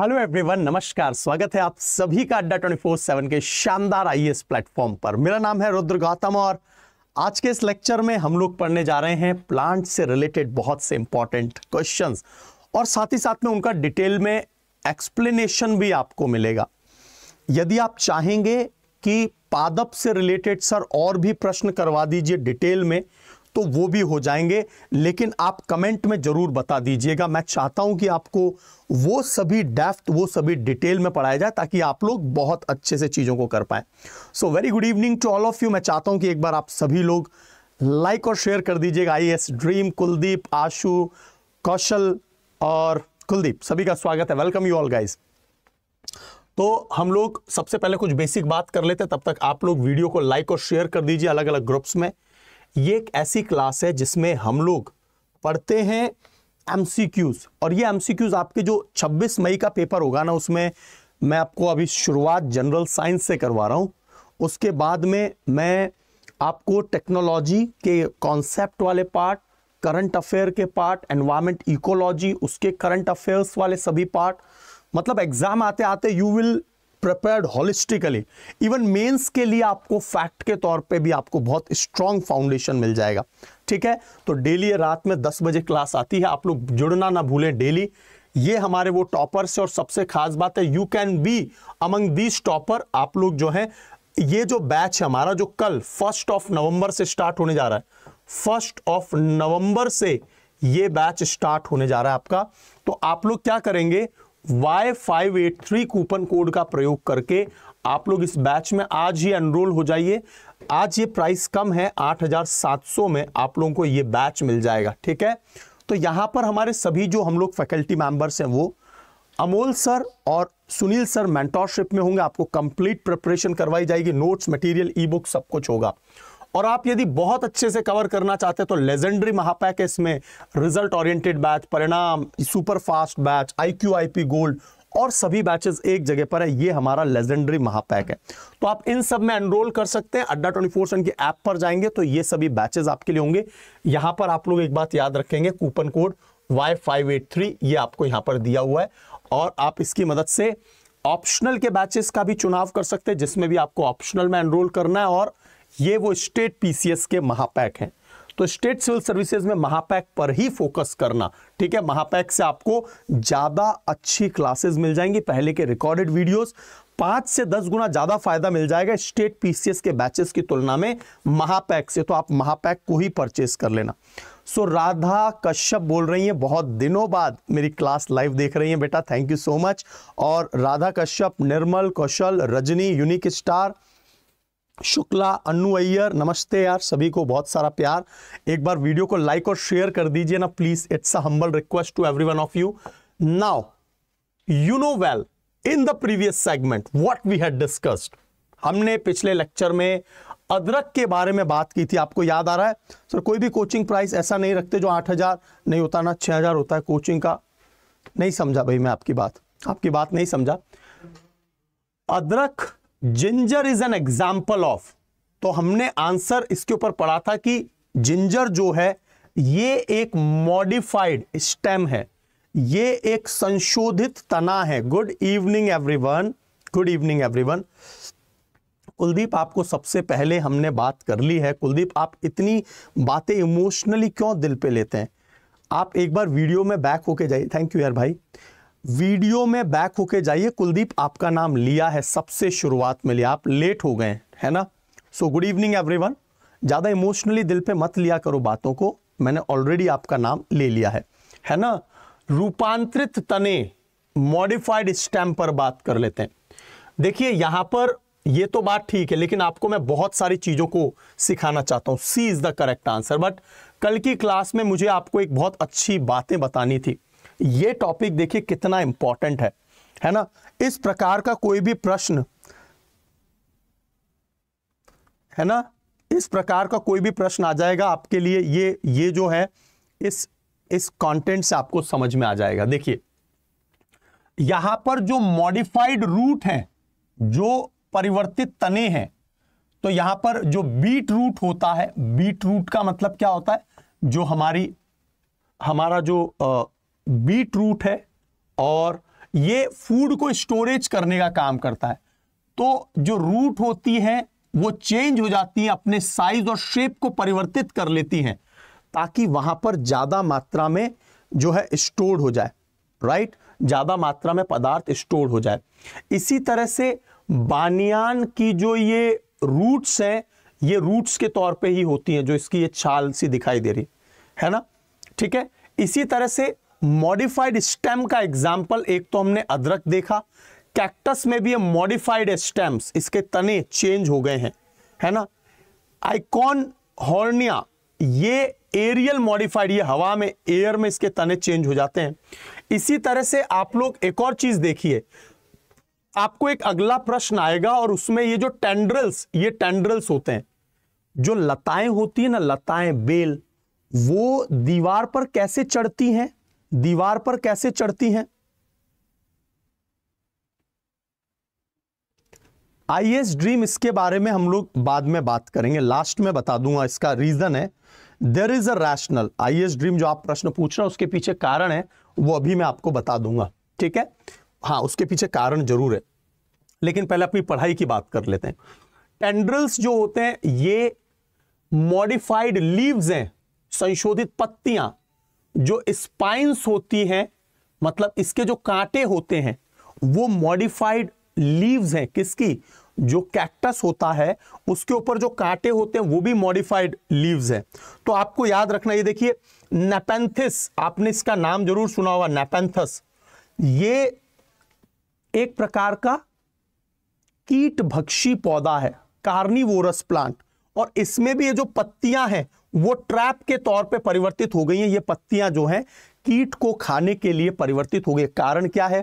Hello everyone नमस्कार स्वागत है आप सभी का अड्डा ट्वेंटी फोर सेवन के शानदार आईएएस प्लेटफॉर्म e पर मेरा नाम है रुद्र गौतम और आज के इस लेक्चर में हम लोग पढ़ने जा रहे हैं प्लांट से रिलेटेड बहुत से इंपॉर्टेंट क्वेश्चंस और साथ ही साथ में उनका डिटेल में एक्सप्लेनेशन भी आपको मिलेगा यदि आप चाहेंगे कि पादप से रिलेटेड सर और भी प्रश्न करवा दीजिए डिटेल में तो वो भी हो जाएंगे लेकिन आप कमेंट में ज़रूर बता दीजिएगा मैं चाहता हूं कि आपको वो सभी डेफ्ट वो सभी डिटेल में पढ़ाया जाए ताकि आप लोग बहुत अच्छे से चीज़ों को कर पाए so very good evening to all of you मैं चाहता हूं कि एक बार आप सभी लोग लाइक और शेयर कर दीजिएगा I S dream Kuldeep Ashu Kaushal और कुलदीप सभी का स्वागत है वेलकम यू ऑल गाइज तो हम लोग सबसे पहले कुछ बेसिक बात कर लेते हैं तब तक आप लोग वीडियो को लाइक और शेयर कर दीजिए अलग अलग ग्रुप्स में ये एक ऐसी क्लास है जिसमें हम लोग पढ़ते हैं एमसीक्यूज और ये एमसीक्यूज आपके जो 26 मई का पेपर होगा ना उसमें मैं आपको अभी शुरुआत जनरल साइंस से करवा रहा हूँ उसके बाद में मैं आपको टेक्नोलॉजी के कॉन्सेप्ट वाले पार्ट करंट अफेयर के पार्ट एनवायरमेंट इकोलॉजी उसके करंट अफेयर्स वाले सभी पार्ट मतलब एग्जाम आते आते you will prepared holistically even mains के लिए आपको फैक्ट के तौर पे भी आपको बहुत स्ट्रांग फाउंडेशन मिल जाएगा ठीक है तो डेली रात में 10 बजे क्लास आती है आप लोग जुड़ना ना भूलें डेली ये हमारे वो टॉपर्स है और सबसे खास बात है you can be among these topper आप लोग जो है ये जो बैच है हमारा जो कल फर्स्ट ऑफ नवंबर से स्टार्ट होने जा रहा है फर्स्ट ऑफ नवंबर से ये बैच स्टार्ट होने जा रहा है आपका तो आप लोग क्या करेंगे Y five eight three coupon code का प्रयोग करके आप लोग इस बैच में आज ही एनरोल हो जाइए आज ये प्राइस कम है 8,700 में आप लोगों को ये बैच मिल जाएगा ठीक है तो यहाँ पर हमारे सभी जो हम लोग फैकल्टी मेंबर्स हैं वो अमोल सर और सुनील सर मेंटोरशिप में होंगे आपको कंप्लीट प्रिपरेशन करवाई जाएगी नोट्स मटेरियल ई बुक सब कुछ होगा और आप यदि बहुत अच्छे से कवर करना चाहते हैं तो लेजेंडरी महापैक है इसमें रिजल्ट ओरिएंटेड बैच परिणाम super fast batch P gold और सभी बैचेस एक जगह पर है ये हमारा लेजेंडरी महापैक है तो आप इन सब में एनरोल कर सकते हैं अड्डा ट्वेंटी फोर सेवन की ऐप पर जाएंगे तो ये सभी बैचेस आपके लिए होंगे यहां पर आप लोग एक बात याद रखेंगे coupon code Y five eight three ये आपको यहां पर दिया हुआ है और आप इसकी मदद से ऑप्शनल के बैचेस का भी चुनाव कर सकते हैं जिसमें भी आपको ऑप्शनल में एनरोल करना है और ये वो स्टेट पीसीएस के महापैक हैं तो स्टेट सिविल सर्विसेज में महापैक पर ही फोकस करना ठीक है महापैक से आपको ज़्यादा अच्छी क्लासेस मिल जाएंगी पहले के रिकॉर्डेड वीडियोस पांच से दस गुना ज़्यादा फायदा मिल जाएगा स्टेट पीसीएस के बैचेस की तुलना में महापैक से तो आप महापैक को ही परचेस कर लेना सो so, राधा कश्यप बोल रही हैं बहुत दिनों बाद मेरी क्लास लाइव देख रही हैं बेटा थैंक यू सो मच और राधा कश्यप निर्मल कौशल रजनी यूनिक स्टार शुक्ला अन्नू अय्यर नमस्ते यार सभी को बहुत सारा प्यार एक बार वीडियो को लाइक और शेयर कर दीजिए ना please it's a humble request to every one of you now you know well in the previous segment what we had discussed हमने पिछले लेक्चर में अदरक के बारे में बात की थी आपको याद आ रहा है सर कोई भी कोचिंग प्राइस ऐसा नहीं रखते जो आठ हजार नहीं होता ना छह हजार होता है कोचिंग का नहीं समझा भाई मैं आपकी बात आपकी बात नहीं समझा अदरक ginger is an example of तो हमने आंसर इसके ऊपर पढ़ा था कि जिंजर जो है ये एक मॉडिफाइड स्टेम है ये एक संशोधित तना है good evening everyone good evening everyone Kuldeep आपको सबसे पहले हमने बात कर ली है कुलदीप आप इतनी बातें इमोशनली क्यों दिल पे लेते हैं आप एक बार वीडियो में बैक होके जाइए थैंक यू यार भाई वीडियो में बैक होके जाइए कुलदीप आपका नाम लिया है सबसे शुरुआत में लिया आप लेट हो गए है ना सो गुड इवनिंग एवरीवन ज़्यादा इमोशनली दिल पे मत लिया करो बातों को मैंने ऑलरेडी आपका नाम ले लिया है है ना रूपांतरित तने मॉडिफाइड स्टैम्प पर बात कर लेते हैं देखिए यहां पर ये तो बात ठीक है लेकिन आपको मैं बहुत सारी चीज़ों को सिखाना चाहता हूं C is the correct answer but कल की क्लास में मुझे आपको एक बहुत अच्छी बातें बतानी थी ये टॉपिक देखिए कितना इंपॉर्टेंट है है ना इस प्रकार का कोई भी प्रश्न है ना इस प्रकार का कोई भी प्रश्न आ जाएगा आपके लिए ये ये जो है इस इस कंटेंट से आपको समझ में आ जाएगा देखिए यहां पर जो मॉडिफाइड रूट है जो परिवर्तित तने हैं तो यहां पर जो बीट रूट होता है बीट रूट का मतलब क्या होता है जो हमारी हमारा जो बीट रूट है और ये फूड को स्टोरेज करने का काम करता है तो जो रूट होती है वो चेंज हो जाती है अपने साइज और शेप को परिवर्तित कर लेती हैं ताकि वहां पर ज्यादा मात्रा में जो है स्टोर हो जाए राइट ज्यादा मात्रा में पदार्थ स्टोर हो जाए इसी तरह से बानियान की जो ये रूट्स हैं ये रूट्स के तौर पे ही होती हैं जो इसकी ये छाल सी दिखाई दे रही है ना ठीक है इसी तरह से मॉडिफाइड स्टेम का एग्जाम्पल एक तो हमने अदरक देखा कैक्टस में भी मॉडिफाइड स्टेम्स इसके तने चेंज हो गए हैं है ना आइकॉन हॉर्निया ये एरियल मॉडिफाइड ये हवा में एयर में इसके तने चेंज हो जाते हैं इसी तरह से आप लोग एक और चीज देखिए आपको एक अगला प्रश्न आएगा और उसमें ये जो टेंड्रल्स ये टेंड्रल्स होते हैं जो लताएं होती है ना लताएं बेल वो दीवार पर कैसे चढ़ती हैं दीवार पर कैसे चढ़ती हैं आईएस ड्रीम इसके बारे में हम लोग बाद में बात करेंगे लास्ट में बता दूंगा इसका रीजन है there is a rational IAS dream जो आप प्रश्न पूछ रहे हैं उसके पीछे कारण है वो अभी मैं आपको बता दूंगा ठीक है हाँ उसके पीछे कारण जरूर है लेकिन पहले अपनी पढ़ाई की बात कर लेते हैं टेंड्रल्स जो होते हैं ये मॉडिफाइड लीव्स हैं संशोधित पत्तियां जो स्पाइंस होती हैं मतलब इसके जो कांटे होते हैं वो मॉडिफाइड लीव्स हैं किसकी जो कैक्टस होता है उसके ऊपर जो कांटे होते हैं वो भी मॉडिफाइड लीव्स हैं तो आपको याद रखना ये देखिए नेपेंथिस आपने इसका नाम जरूर सुना होगा नेपेंथस ये एक प्रकार का कीट भक्षी पौधा है कार्निवोरस प्लांट और इसमें भी ये जो पत्तियां हैं वो ट्रैप के तौर पे परिवर्तित हो गई हैं ये पत्तियां जो हैं कीट को खाने के लिए परिवर्तित हो गई कारण क्या है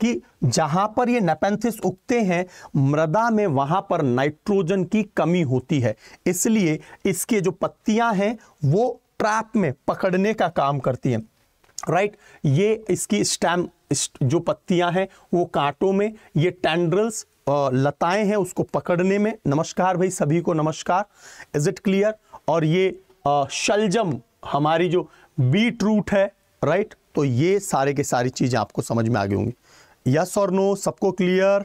कि जहां पर ये नेपेंथिस उगते हैं मृदा में वहां पर नाइट्रोजन की कमी होती है इसलिए इसके जो पत्तियां हैं वो ट्रैप में पकड़ने का काम करती हैं राइट ये इसकी स्टैम जो पत्तियां हैं वो कांटों में ये टेंड्रल्स लताएं हैं उसको पकड़ने में नमस्कार भाई सभी को नमस्कार इज इट क्लियर और ये शलजम हमारी जो बीट रूट है राइट तो ये सारे के सारी चीज़ें आपको समझ में आ गई होंगी यस और नो सबको clear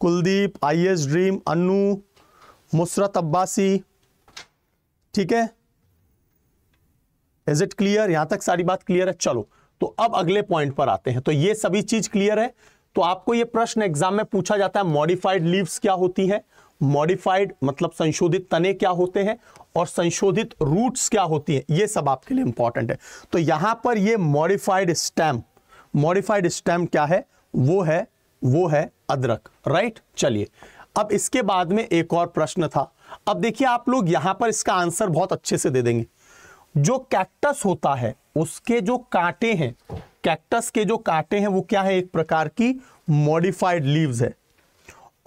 Kuldeep I S dream Anu Musarrat Abbasi ठीक है इज इट क्लियर यहां तक सारी बात क्लियर है चलो तो अब अगले पॉइंट पर आते हैं तो ये सभी चीज क्लियर है तो आपको ये प्रश्न एग्जाम में पूछा जाता है मॉडिफाइड लीव्स क्या होती है मॉडिफाइड मतलब संशोधित तने क्या होते हैं और संशोधित रूट्स क्या होती हैं ये सब आपके लिए इंपॉर्टेंट है तो यहां पर ये मॉडिफाइड स्टैम मॉडिफाइड स्टैम क्या है वो है वो है अदरक राइट चलिए अब इसके बाद में एक और प्रश्न था अब देखिए आप लोग यहां पर इसका आंसर बहुत अच्छे से दे देंगे जो कैक्टस होता है उसके जो कांटे हैं कैक्टस के जो कांटे हैं वो क्या है एक प्रकार की मॉडिफाइड लीव्स है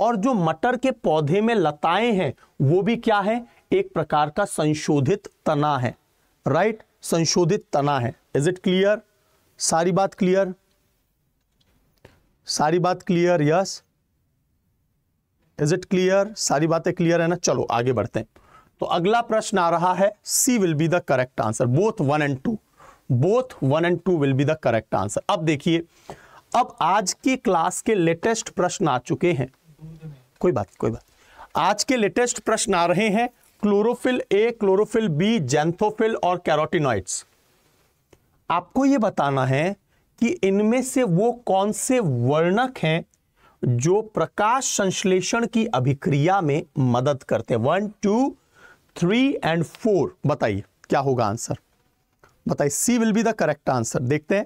और जो मटर के पौधे में लताएं हैं वो भी क्या है एक प्रकार का संशोधित तना है राइट right? संशोधित तना है इज इट क्लियर सारी बात क्लियर सारी बात clear yes is it clear सारी बातें क्लियर है ना चलो आगे बढ़ते हैं तो अगला प्रश्न आ रहा है C will be the correct answer both one and two both one and two will be the correct answer अब देखिए अब आज की क्लास के लेटेस्ट प्रश्न आ चुके हैं कोई बात कोई बात आज के लेटेस्ट प्रश्न आ रहे हैं chlorophyll A chlorophyll B xanthophyll और कैरोटिनॉइड्स आपको यह बताना है कि इनमें से वो कौन से वर्णक हैं जो प्रकाश संश्लेषण की अभिक्रिया में मदद करते हैं one two three and four बताइए क्या होगा आंसर बताइए C will be the correct answer देखते हैं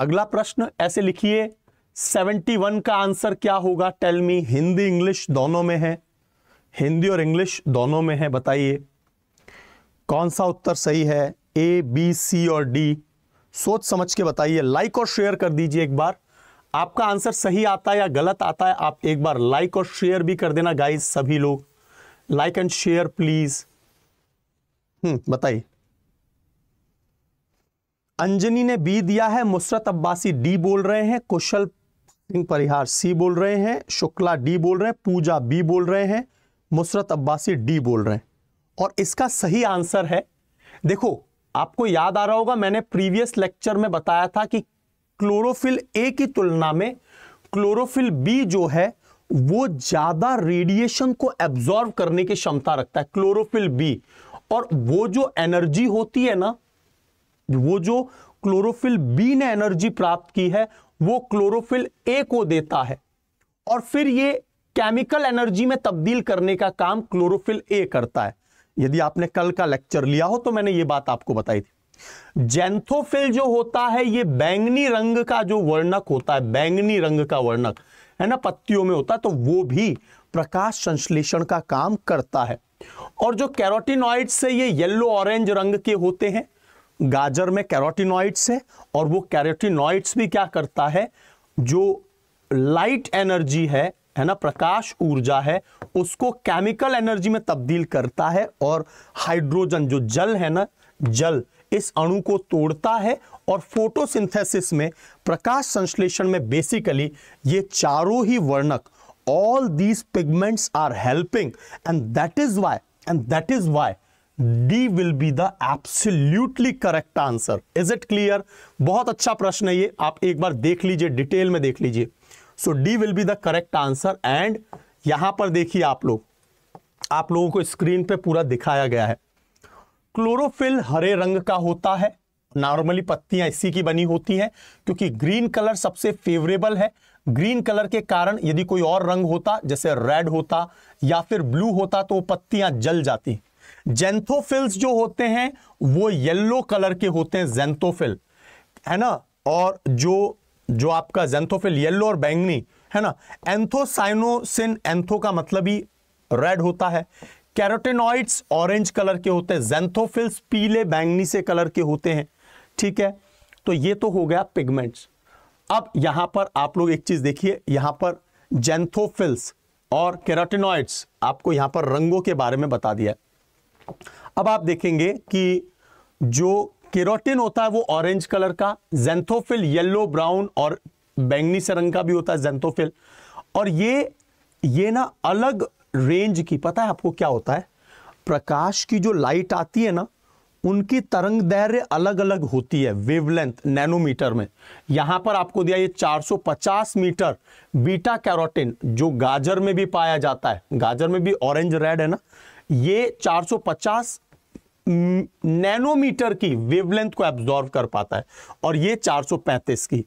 अगला प्रश्न ऐसे लिखिए सेवेंटी वन का आंसर क्या होगा टेल मी हिंदी इंग्लिश दोनों में है हिंदी और इंग्लिश दोनों में है बताइए कौन सा उत्तर सही है ए बी सी और डी सोच समझ के बताइए लाइक और शेयर कर दीजिए एक बार आपका आंसर सही आता है या गलत आता है आप एक बार लाइक और शेयर भी कर देना गाइस सभी लोग like and share please hmm बताइए अंजनी ने बी दिया है मुसरत अब्बासी डी बोल रहे हैं कुशल सिंह परिहार सी बोल रहे हैं शुक्ला डी बोल रहे हैं पूजा बी बोल रहे हैं मुसरत अब्बासी डी बोल रहे हैं और इसका सही आंसर है देखो आपको याद आ रहा होगा मैंने प्रीवियस लेक्चर में बताया था कि क्लोरोफिल ए की तुलना में क्लोरोफिल बी जो है वो ज्यादा रेडिएशन को एब्जॉर्व करने की क्षमता रखता है क्लोरोफिल बी और वो जो एनर्जी होती है ना वो जो क्लोरोफिल बी ने एनर्जी प्राप्त की है वो क्लोरोफिल ए को देता है और फिर ये केमिकल एनर्जी में तब्दील करने का काम क्लोरोफिल ए करता है यदि आपने कल का लेक्चर लिया हो तो मैंने ये बात आपको बताई थी जेंथोफिल जो होता है ये बैंगनी रंग का जो वर्णक होता है बैंगनी रंग का वर्णक है ना पत्तियों में होता है तो वो भी प्रकाश संश्लेषण का काम करता है और जो कैरोटिनॉइड से ये येलो ऑरेंज रंग के होते हैं गाजर में कैरोटिनॉइड्स है और वो कैरोटिनॉइड्स भी क्या करता है जो लाइट एनर्जी है है ना प्रकाश ऊर्जा है उसको केमिकल एनर्जी में तब्दील करता है और हाइड्रोजन जो जल है ना जल इस अणु को तोड़ता है और फोटोसिंथेसिस में प्रकाश संश्लेषण में बेसिकली ये चारों ही वर्णक all these pigments are helping and that is why and that is why D will be the absolutely correct answer is it clear बहुत अच्छा प्रश्न है ये आप एक बार देख लीजिए डिटेल में देख लीजिए so D will be the correct answer and यहां पर देखिए आप लोग आप लोगों को स्क्रीन पे पूरा दिखाया गया है क्लोरोफिल हरे रंग का होता है नॉर्मली पत्तियां इसी की बनी होती हैं क्योंकि ग्रीन कलर सबसे फेवरेबल है ग्रीन कलर के कारण यदि कोई और रंग होता जैसे रेड होता या फिर ब्लू होता तो पत्तियां जल जाती जेंथोफिल्स जो होते हैं वो येलो कलर के होते हैं जेंथोफिल है ना और जो जो आपका जेंथोफिल येलो और बैंगनी है ना एंथोसाइनोसिन एंथो का मतलब ही रेड होता है कैरोटेनॉइड्स ऑरेंज कलर के होते हैं जेंथोफिल्स पीले बैंगनी से कलर के होते हैं ठीक है तो ये तो हो गया पिगमेंट्स अब यहां पर आप लोग एक चीज देखिए यहां पर जेंथोफिल्स और कैरोटेनॉइड्स आपको यहां पर रंगों के बारे में बता दिया है अब आप देखेंगे कि जो केरोटिन होता है वो ऑरेंज कलर का जेंथोफिल येलो ब्राउन और बैंगनी से रंग का भी होता है जेंथोफिल और ये ये ना अलग रेंज की पता है आपको क्या होता है प्रकाश की जो लाइट आती है ना उनकी तरंग दैर्य अलग अलग होती है वेवलेंथ नैनोमीटर में यहां पर आपको दिया ये 450 मीटर बीटा कैरोटिन जो गाजर में भी पाया जाता है गाजर में भी ऑरेंज रेड है ना ये 450 नैनोमीटर की वेवलेंथ को एब्जॉर्व कर पाता है और ये 435 की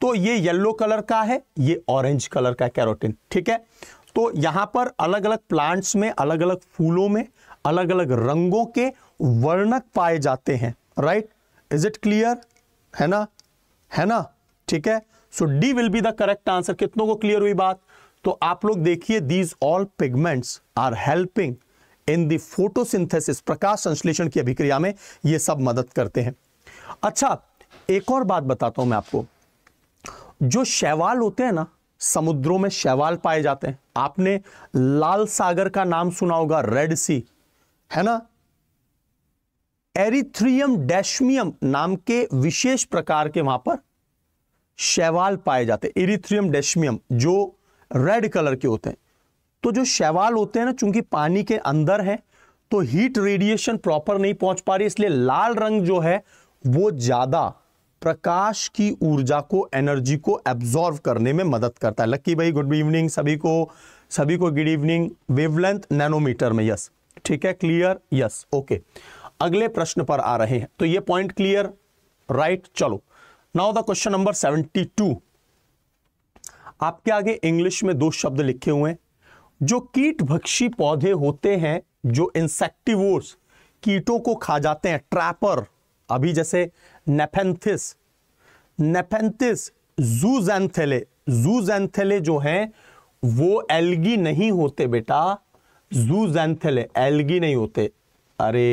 तो ये येलो कलर का है ये ऑरेंज कलर का कैरोटिन ठीक है तो यहां पर अलग अलग प्लांट्स में अलग अलग फूलों में अलग अलग रंगों के वर्णक पाए जाते हैं राइट इज इट क्लियर है ना है ना ठीक है so D will be the correct answer कितनों को क्लियर हुई बात तो आप लोग देखिए these all pigments are helping in the photosynthesis प्रकाश संश्लेषण की अभिक्रिया में ये सब मदद करते हैं अच्छा एक और बात बताता हूं मैं आपको जो शैवाल होते हैं ना समुद्रों में शैवाल पाए जाते हैं आपने लाल सागर का नाम सुना होगा रेड सी है ना एरिथ्रियम डैशमियम नाम के विशेष प्रकार के वहां पर शैवाल पाए जाते हैं एरिथ्रियम डैशमियम जो रेड कलर के होते हैं तो जो शैवाल होते हैं ना चूंकि पानी के अंदर है तो हीट रेडिएशन प्रॉपर नहीं पहुंच पा रही इसलिए लाल रंग जो है वो ज़्यादा प्रकाश की ऊर्जा को एनर्जी को एब्जॉर्व करने में मदद करता है लक्की भाई गुड इवनिंग सभी को सभी को गुड इवनिंग वेवलेंथ नैनोमीटर में यस ठीक है क्लियर यस ओके अगले प्रश्न पर आ रहे हैं तो ये पॉइंट क्लियर राइट चलो now the question number seventy two आपके आगे इंग्लिश में दो शब्द लिखे हुए हैं जो कीट भक्षी पौधे होते हैं जो इंसेक्टिवोर्स कीटों को खा जाते हैं ट्रैपर अभी जैसे नेपेंथिस नेपेंथिस जूजैंथेले जूजैंथेले जो हैं वो एल्गी नहीं होते बेटा जूजैंथेले एल्गी नहीं होते अरे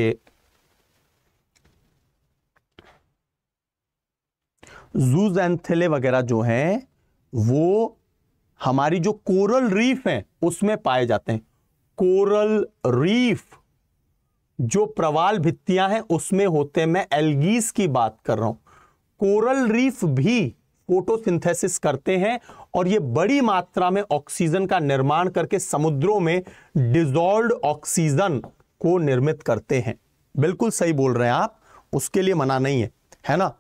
जूजैंथेले वगैरह जो हैं वो हमारी जो कोरल रीफ है उसमें पाए जाते हैं कोरल रीफ जो प्रवाल भित्तियां हैं उसमें होते हैं मैं एल्गीस की बात कर रहा हूं कोरल रीफ भी फोटोसिंथेसिस करते हैं और ये बड़ी मात्रा में ऑक्सीजन का निर्माण करके समुद्रों में डिजॉल्व ऑक्सीजन को निर्मित करते हैं बिल्कुल सही बोल रहे हैं आप उसके लिए मना नहीं है है ना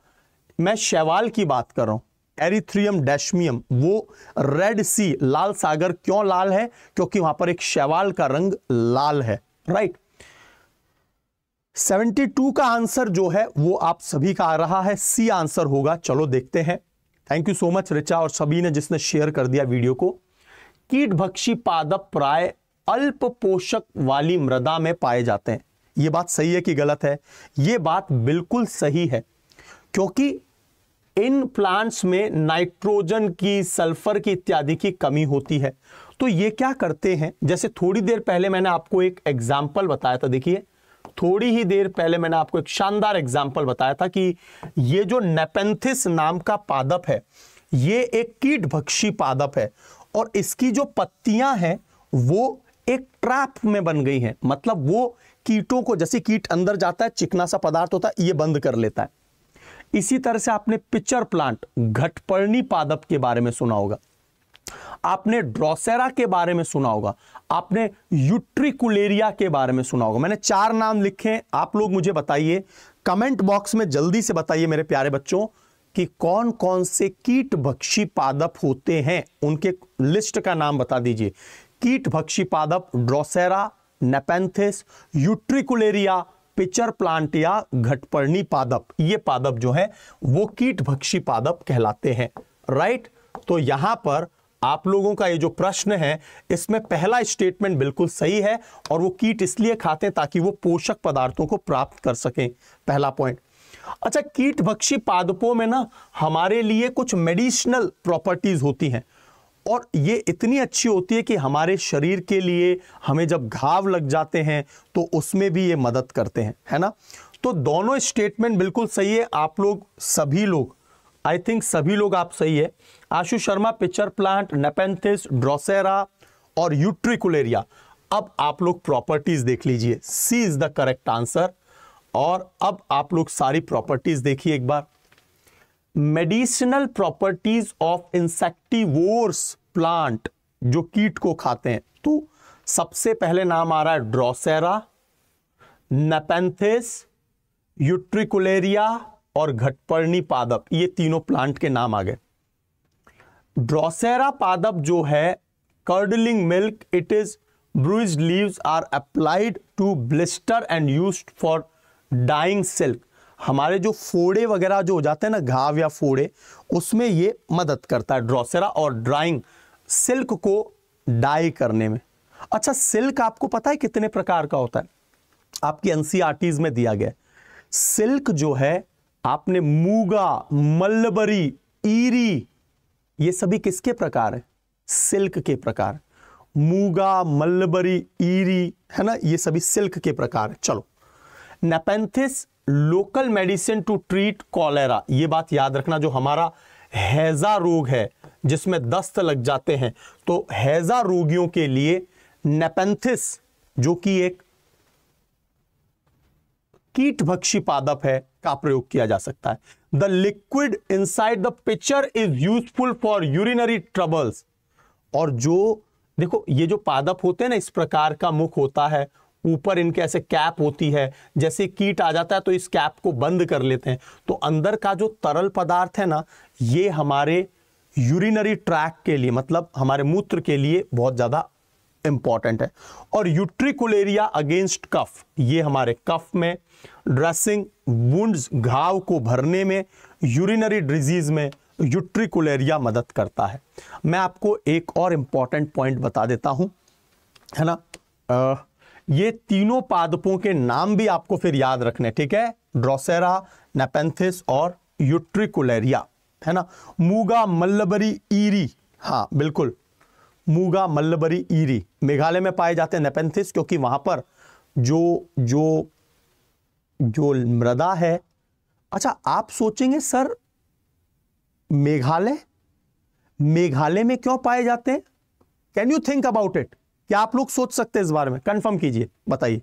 मैं शैवाल की बात कर रहा हूं एरिथ्रियम डैशमियम वो रेड सी लाल सागर क्यों लाल है क्योंकि वहां पर एक शैवाल का रंग लाल है राइट right? 72 का आंसर जो है वो आप सभी का आ रहा है सी आंसर होगा चलो देखते हैं thank you so much Richa और सभी ने जिसने शेयर कर दिया वीडियो को कीट भक्षी पादप प्राय अल्प पोषक वाली मृदा में पाए जाते हैं ये बात सही है कि गलत है ये बात बिल्कुल सही है क्योंकि इन प्लांट्स में नाइट्रोजन की सल्फर की इत्यादि की कमी होती है तो ये क्या करते हैं जैसे थोड़ी देर पहले मैंने आपको एक एग्जाम्पल बताया था देखिए थोड़ी ही देर पहले मैंने आपको एक शानदार एग्जाम्पल बताया था कि ये जो नेपेंथिस नाम का पादप है ये एक कीट भक्षी पादप है और इसकी जो पत्तियां हैं वो एक ट्रैप में बन गई हैं मतलब वो कीटों को जैसे कीट अंदर जाता है चिकना सा पदार्थ होता है ये बंद कर लेता है इसी तरह से आपने पिक्चर प्लांट घटपर्णी पादप के बारे में सुना होगा आपने ड्रोसेरा के बारे में सुना होगा आपने यूट्रिकुलेरिया के बारे में सुना होगा मैंने चार नाम लिखे हैं आप लोग मुझे बताइए कमेंट बॉक्स में जल्दी से बताइए मेरे प्यारे बच्चों कि कौन कौन से कीट भक्षी पादप होते हैं उनके लिस्ट का नाम बता दीजिए कीट भक्षी पादप Drosera Nepenthes Utricularia pitcher plant या घटपर्णी पादप ये पादप जो है वो कीट भक्षी पादप कहलाते हैं राइट तो यहां पर आप लोगों का ये जो प्रश्न है इसमें पहला स्टेटमेंट बिल्कुल सही है और वो कीट इसलिए खाते हैं ताकि वो पोषक पदार्थों को प्राप्त कर सकें पहला पॉइंट अच्छा कीट भक्षी पादपों में ना हमारे लिए कुछ मेडिसिनल प्रॉपर्टीज होती हैं और ये इतनी अच्छी होती है कि हमारे शरीर के लिए हमें जब घाव लग जाते हैं तो उसमें भी ये मदद करते हैं है ना तो दोनों स्टेटमेंट बिल्कुल सही है आप लोग सभी लोग आई थिंक सभी लोग आप सही है Ashu Sharma pitcher plant Nepenthes Drosera और यूट्रिकुलेरिया अब आप लोग प्रॉपर्टीज देख लीजिए C is the correct answer और अब आप लोग सारी प्रॉपर्टीज देखिए एक बार medicinal properties of insectivores plant जो कीट को खाते हैं तो सबसे पहले नाम आ रहा है ड्रोसेरा नेपेंथिस यूट्रिकुलेरिया और घटपर्णी पादप ये तीनों प्लांट के नाम आ गए ड्रोसेरा पादप जो है curdling milk it is bruise leaves are applied to blister and use for dyeing silk हमारे जो फोड़े वगैरह जो हो जाते हैं ना घाव या फोड़े उसमें ये मदद करता है ड्रॉसेरा और ड्राइंग सिल्क को डाई करने में अच्छा सिल्क आपको पता है कितने प्रकार का होता है आपकी एनसीआरटीज में दिया गया सिल्क जो है आपने मूगा मलबरी ईरी ये सभी किसके प्रकार है सिल्क के प्रकार मूगा मलबरी ईरी है ना ये सभी सिल्क के प्रकार है चलो nepenthes local medicine to treat cholera ये बात याद रखना जो हमारा हैज़ा रोग है जिसमें दस्त लग जाते हैं तो हैज़ा रोगियों के लिए नेपेंथिस जो कि एक भक्षी पादप है का प्रयोग किया जा सकता है the liquid inside the picture is useful for urinary troubles और जो देखो ये जो पादप होते हैं ना इस प्रकार का मुख होता है ऊपर इनके ऐसे कैप होती है जैसे कीट आ जाता है तो इस कैप को बंद कर लेते हैं तो अंदर का जो तरल पदार्थ है ना ये हमारे यूरिनरी ट्रैक के लिए मतलब हमारे मूत्र के लिए बहुत ज़्यादा इंपॉर्टेंट है और यूट्रिकुलेरिया अगेंस्ट कफ ये हमारे कफ में ड्रेसिंग वुंड्स घाव को भरने में यूरिनरी डिजीज में यूट्रिकुलेरिया मदद करता है मैं आपको एक और इंपॉर्टेंट पॉइंट बता देता हूं है ना आ, ये तीनों पादपों के नाम भी आपको फिर याद रखने ठीक है ड्रोसेरा नेपेंथिस और यूट्रिकुलेरिया है ना मूगा मल्लबरी ईरी हाँ बिल्कुल मूगा मल्लबरी ईरी मेघालय में पाए जाते हैं नेपेंथिस क्योंकि वहां पर जो जो जो मृदा है अच्छा आप सोचेंगे सर मेघालय मेघालय में क्यों पाए जाते हैं can you think about it क्या आप लोग सोच सकते हैं इस बारे में कंफर्म कीजिए बताइए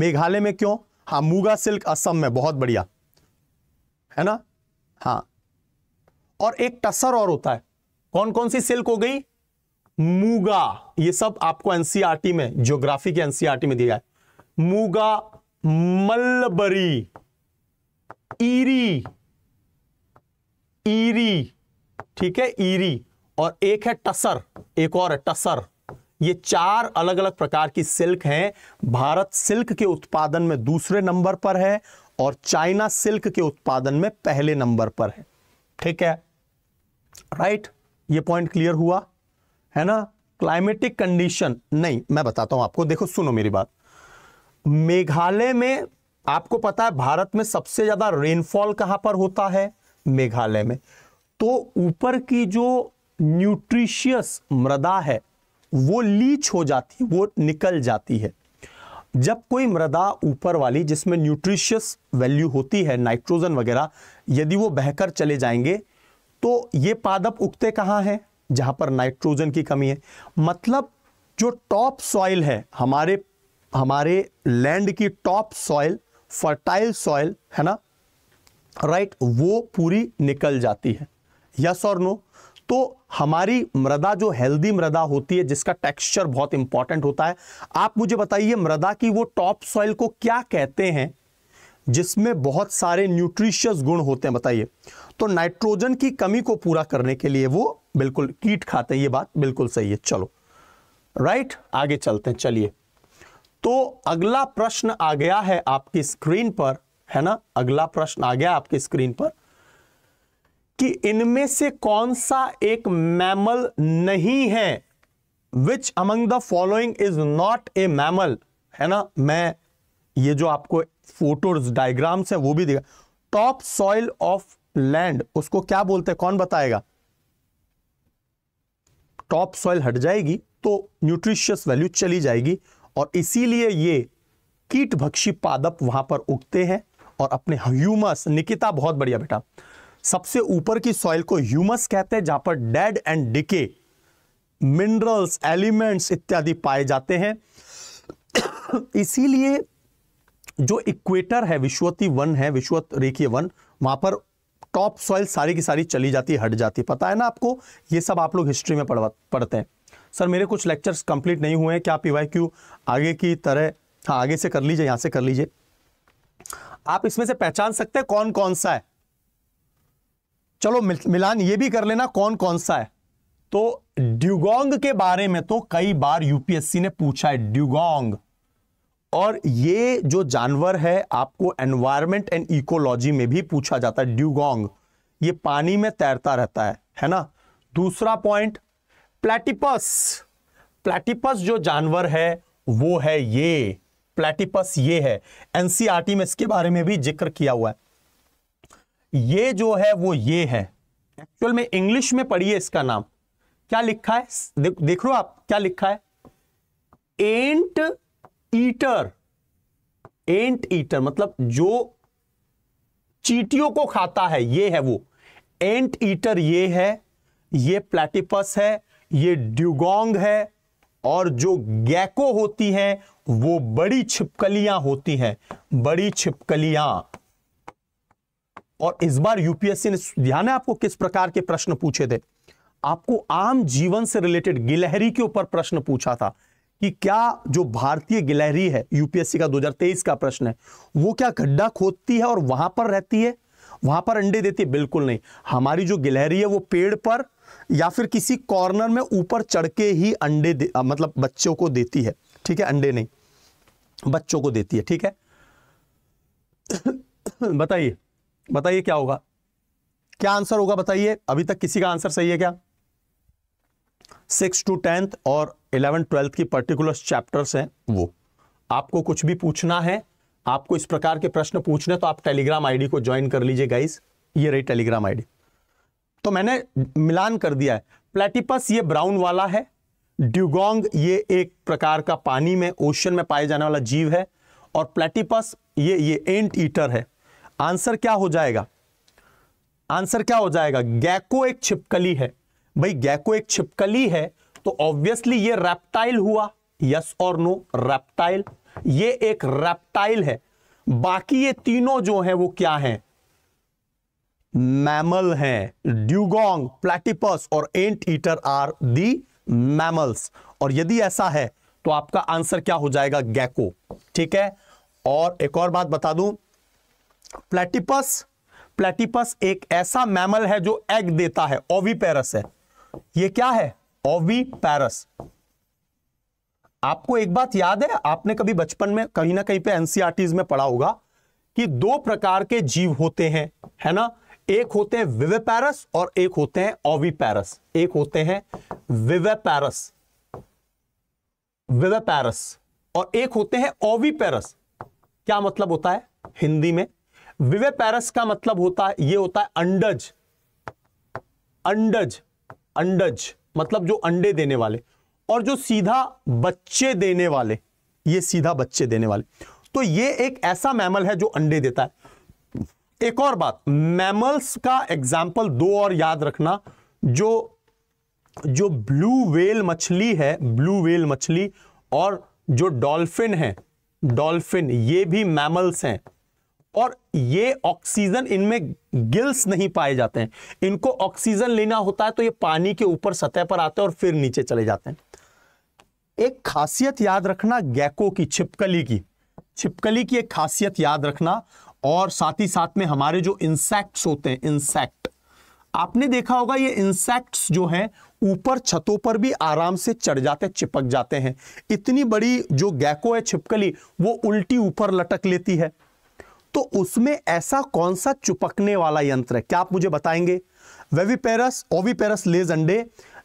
मेघालय में क्यों हाँ मूगा सिल्क असम में बहुत बढ़िया है ना हाँ और एक टसर और होता है कौन कौन सी सिल्क हो गई मूगा ये सब आपको एनसीआरटी e में ज्योग्राफी के एनसीआरटी e में दिया है मूगा मलबरी ईरी ईरी ठीक है ईरी और एक है टसर एक और है टसर ये चार अलग अलग प्रकार की सिल्क हैं भारत सिल्क के उत्पादन में दूसरे नंबर पर है और चाइना सिल्क के उत्पादन में पहले नंबर पर है ठीक है राइट ये पॉइंट क्लियर हुआ है ना क्लाइमेटिक कंडीशन नहीं मैं बताता हूं आपको देखो सुनो मेरी बात मेघालय में आपको पता है भारत में सबसे ज्यादा रेनफॉल कहां पर होता है मेघालय में तो ऊपर की जो न्यूट्रिशियस मृदा है वो लीच हो जाती है वो निकल जाती है जब कोई मृदा ऊपर वाली जिसमें न्यूट्रिशियस वैल्यू होती है नाइट्रोजन वगैरह यदि वो बहकर चले जाएंगे तो ये पादप उगते कहाँ हैं जहाँ पर नाइट्रोजन की कमी है मतलब जो टॉप सॉइल है हमारे हमारे लैंड की टॉप सॉइल फर्टाइल सॉइल है ना राइट right, वो पूरी निकल जाती है यस और नो तो हमारी मृदा जो हेल्दी मृदा होती है जिसका टेक्सचर बहुत इंपॉर्टेंट होता है आप मुझे बताइए मृदा की वो टॉप सॉइल को क्या कहते हैं जिसमें बहुत सारे न्यूट्रिशियस गुण होते हैं बताइए तो नाइट्रोजन की कमी को पूरा करने के लिए वो बिल्कुल कीट खाते हैं ये बात बिल्कुल सही है चलो राइट आगे चलते हैं चलिए तो अगला प्रश्न आ गया है आपकी स्क्रीन पर है ना अगला प्रश्न आ गया आपकी स्क्रीन पर कि इनमें से कौन सा एक मैमल नहीं है which among the following is not a mammal है ना मैं ये जो आपको फोटोज डायग्राम्स है वो भी देगा टॉप सॉइल ऑफ लैंड उसको क्या बोलते हैं कौन बताएगा टॉप सॉइल हट जाएगी तो न्यूट्रिशियस वैल्यू चली जाएगी और इसीलिए ये कीट भक्षी पादप वहां पर उगते हैं और अपने ह्यूमस निकिता बहुत बढ़िया बेटा सबसे ऊपर की सॉइल को ह्यूमस कहते हैं जहां पर dead and decay minerals elements इत्यादि पाए जाते हैं इसीलिए जो इक्वेटर है विश्वती वन है विश्वत रेखीय वन वहां पर टॉप सॉइल सारी की सारी चली जाती है हट जाती है पता है ना आपको ये सब आप लोग हिस्ट्री में पढ़ते हैं सर मेरे कुछ लेक्चर्स कंप्लीट नहीं हुए हैं क्या पी वाई क्यू आगे की तरह हाँ आगे से कर लीजिए यहाँ से कर लीजिए आप इसमें से पहचान सकते हैं कौन कौन सा है चलो मिलान ये भी कर लेना कौन कौन सा है तो ड्यूगोंग के बारे में तो कई बार यूपीएससी ने पूछा है ड्यूगोंग और ये जो जानवर है आपको एनवायरमेंट एंड इकोलॉजी में भी पूछा जाता है ड्यूगोंग ये पानी में तैरता रहता है है ना दूसरा पॉइंट प्लेटिपस प्लेटिपस जो जानवर है वो है ये प्लेटिपस ये है एनसीआरटी e में इसके बारे में भी जिक्र किया हुआ है ये जो है वो ये है एक्चुअल में इंग्लिश में पढ़िए इसका नाम क्या लिखा है दे, देख लो आप क्या लिखा है एंट ईटर एंट ईटर मतलब जो चीटियों को खाता है ये है वो एंट ईटर ये है ये प्लेटिपस है ये ड्यूगोंग है और जो गैको होती है वो बड़ी छिपकलियां होती हैं बड़ी छिपकलियां और इस बार यूपीएससी ने ध्यान है आपको किस प्रकार के प्रश्न पूछे थे आपको आम जीवन से रिलेटेड गिलहरी के ऊपर प्रश्न पूछा था कि क्या जो भारतीय गिलहरी है यूपीएससी का 2023 का प्रश्न है वो क्या गड्ढा खोदती है और वहां पर रहती है वहां पर अंडे देती है बिल्कुल नहीं हमारी जो गिलहरी है वो पेड़ पर या फिर किसी कॉर्नर में ऊपर चढ़ के ही अंडे मतलब बच्चों को देती है ठीक है अंडे नहीं बच्चों को देती है ठीक है बताइए बताइए क्या होगा क्या आंसर होगा बताइए अभी तक किसी का आंसर सही है क्या सिक्स टू टेंथ और इलेवन ट्वेल्थ की पर्टिकुलर चैप्टर्स हैं वो आपको कुछ भी पूछना है आपको इस प्रकार के प्रश्न पूछने तो आप टेलीग्राम आईडी को ज्वाइन कर लीजिए गाइस ये रही टेलीग्राम आईडी तो मैंने मिलान कर दिया है प्लेटिपस ये ब्राउन वाला है ड्यूगोंग ये एक प्रकार का पानी में ओशन में पाए जाने वाला जीव है और प्लेटिपस ये ये एंट ईटर है आंसर क्या हो जाएगा आंसर क्या हो जाएगा गैको एक छिपकली है भाई गैको एक छिपकली है तो ऑब्वियसली ये रेप्टाइल हुआ यस और नो रेप्टाइल ये एक रेप्टाइल है बाकी ये तीनों जो हैं वो क्या हैं मैमल हैं ड्यूगोंग प्लेटिपस और anteater are the mammals और यदि ऐसा है तो आपका आंसर क्या हो जाएगा गैको ठीक है और एक और बात बता दूं प्लेटिपस प्लेटिपस एक ऐसा मैमल है जो एग देता है ओवीपेरस है ये क्या है ओवीपेरस आपको एक बात याद है आपने कभी बचपन में कहीं ना कहीं पे एनसीआरटीज e में पढ़ा होगा कि दो प्रकार के जीव होते हैं है ना एक होते हैं विवेपैरस और एक होते हैं ओवीपैरस एक होते हैं विवेपैरस विवेपैरस और एक होते हैं ओवीपैरस क्या मतलब होता है हिंदी में विवे पैरस का मतलब होता है ये होता है अंडज अंडज अंडज मतलब जो अंडे देने वाले और जो सीधा बच्चे देने वाले ये सीधा बच्चे देने वाले तो ये एक ऐसा मैमल है जो अंडे देता है एक और बात मैमल्स का एग्जाम्पल दो और याद रखना जो जो ब्लू वेल मछली है ब्लू वेल मछली और जो डॉल्फिन है डॉल्फिन ये भी मैमल्स हैं और ये ऑक्सीजन इनमें गिल्स नहीं पाए जाते हैं इनको ऑक्सीजन लेना होता है तो ये पानी के ऊपर सतह पर आते हैं और फिर नीचे चले जाते हैं एक खासियत याद रखना गैको की छिपकली की छिपकली की एक खासियत याद रखना और साथ ही साथ में हमारे जो इंसेक्ट्स होते हैं इंसेक्ट आपने देखा होगा ये इंसेक्ट्स जो हैं ऊपर छतों पर भी आराम से चढ़ जाते चिपक जाते हैं इतनी बड़ी जो गैको है छिपकली वो उल्टी ऊपर लटक लेती है तो उसमें ऐसा कौन सा चुपकने वाला यंत्र है क्या आप मुझे बताएंगे वेविपेरस ओविपेरस लेज अंडे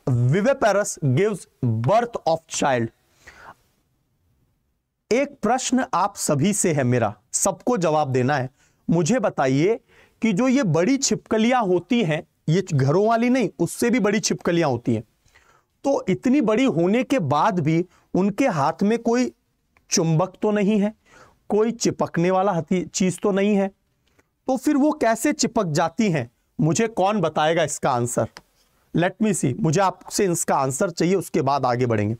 viviparous gives birth of child एक प्रश्न आप सभी से है मेरा सबको जवाब देना है मुझे बताइए कि जो ये बड़ी छिपकलियां होती हैं ये घरों वाली नहीं उससे भी बड़ी छिपकलियां होती हैं तो इतनी बड़ी होने के बाद भी उनके हाथ में कोई चुंबक तो नहीं है कोई चिपकने वाला चीज़ तो नहीं है तो फिर वो कैसे चिपक जाती हैं मुझे कौन बताएगा इसका आंसर लेट मी सी मुझे आपसे इसका आंसर चाहिए उसके बाद आगे बढ़ेंगे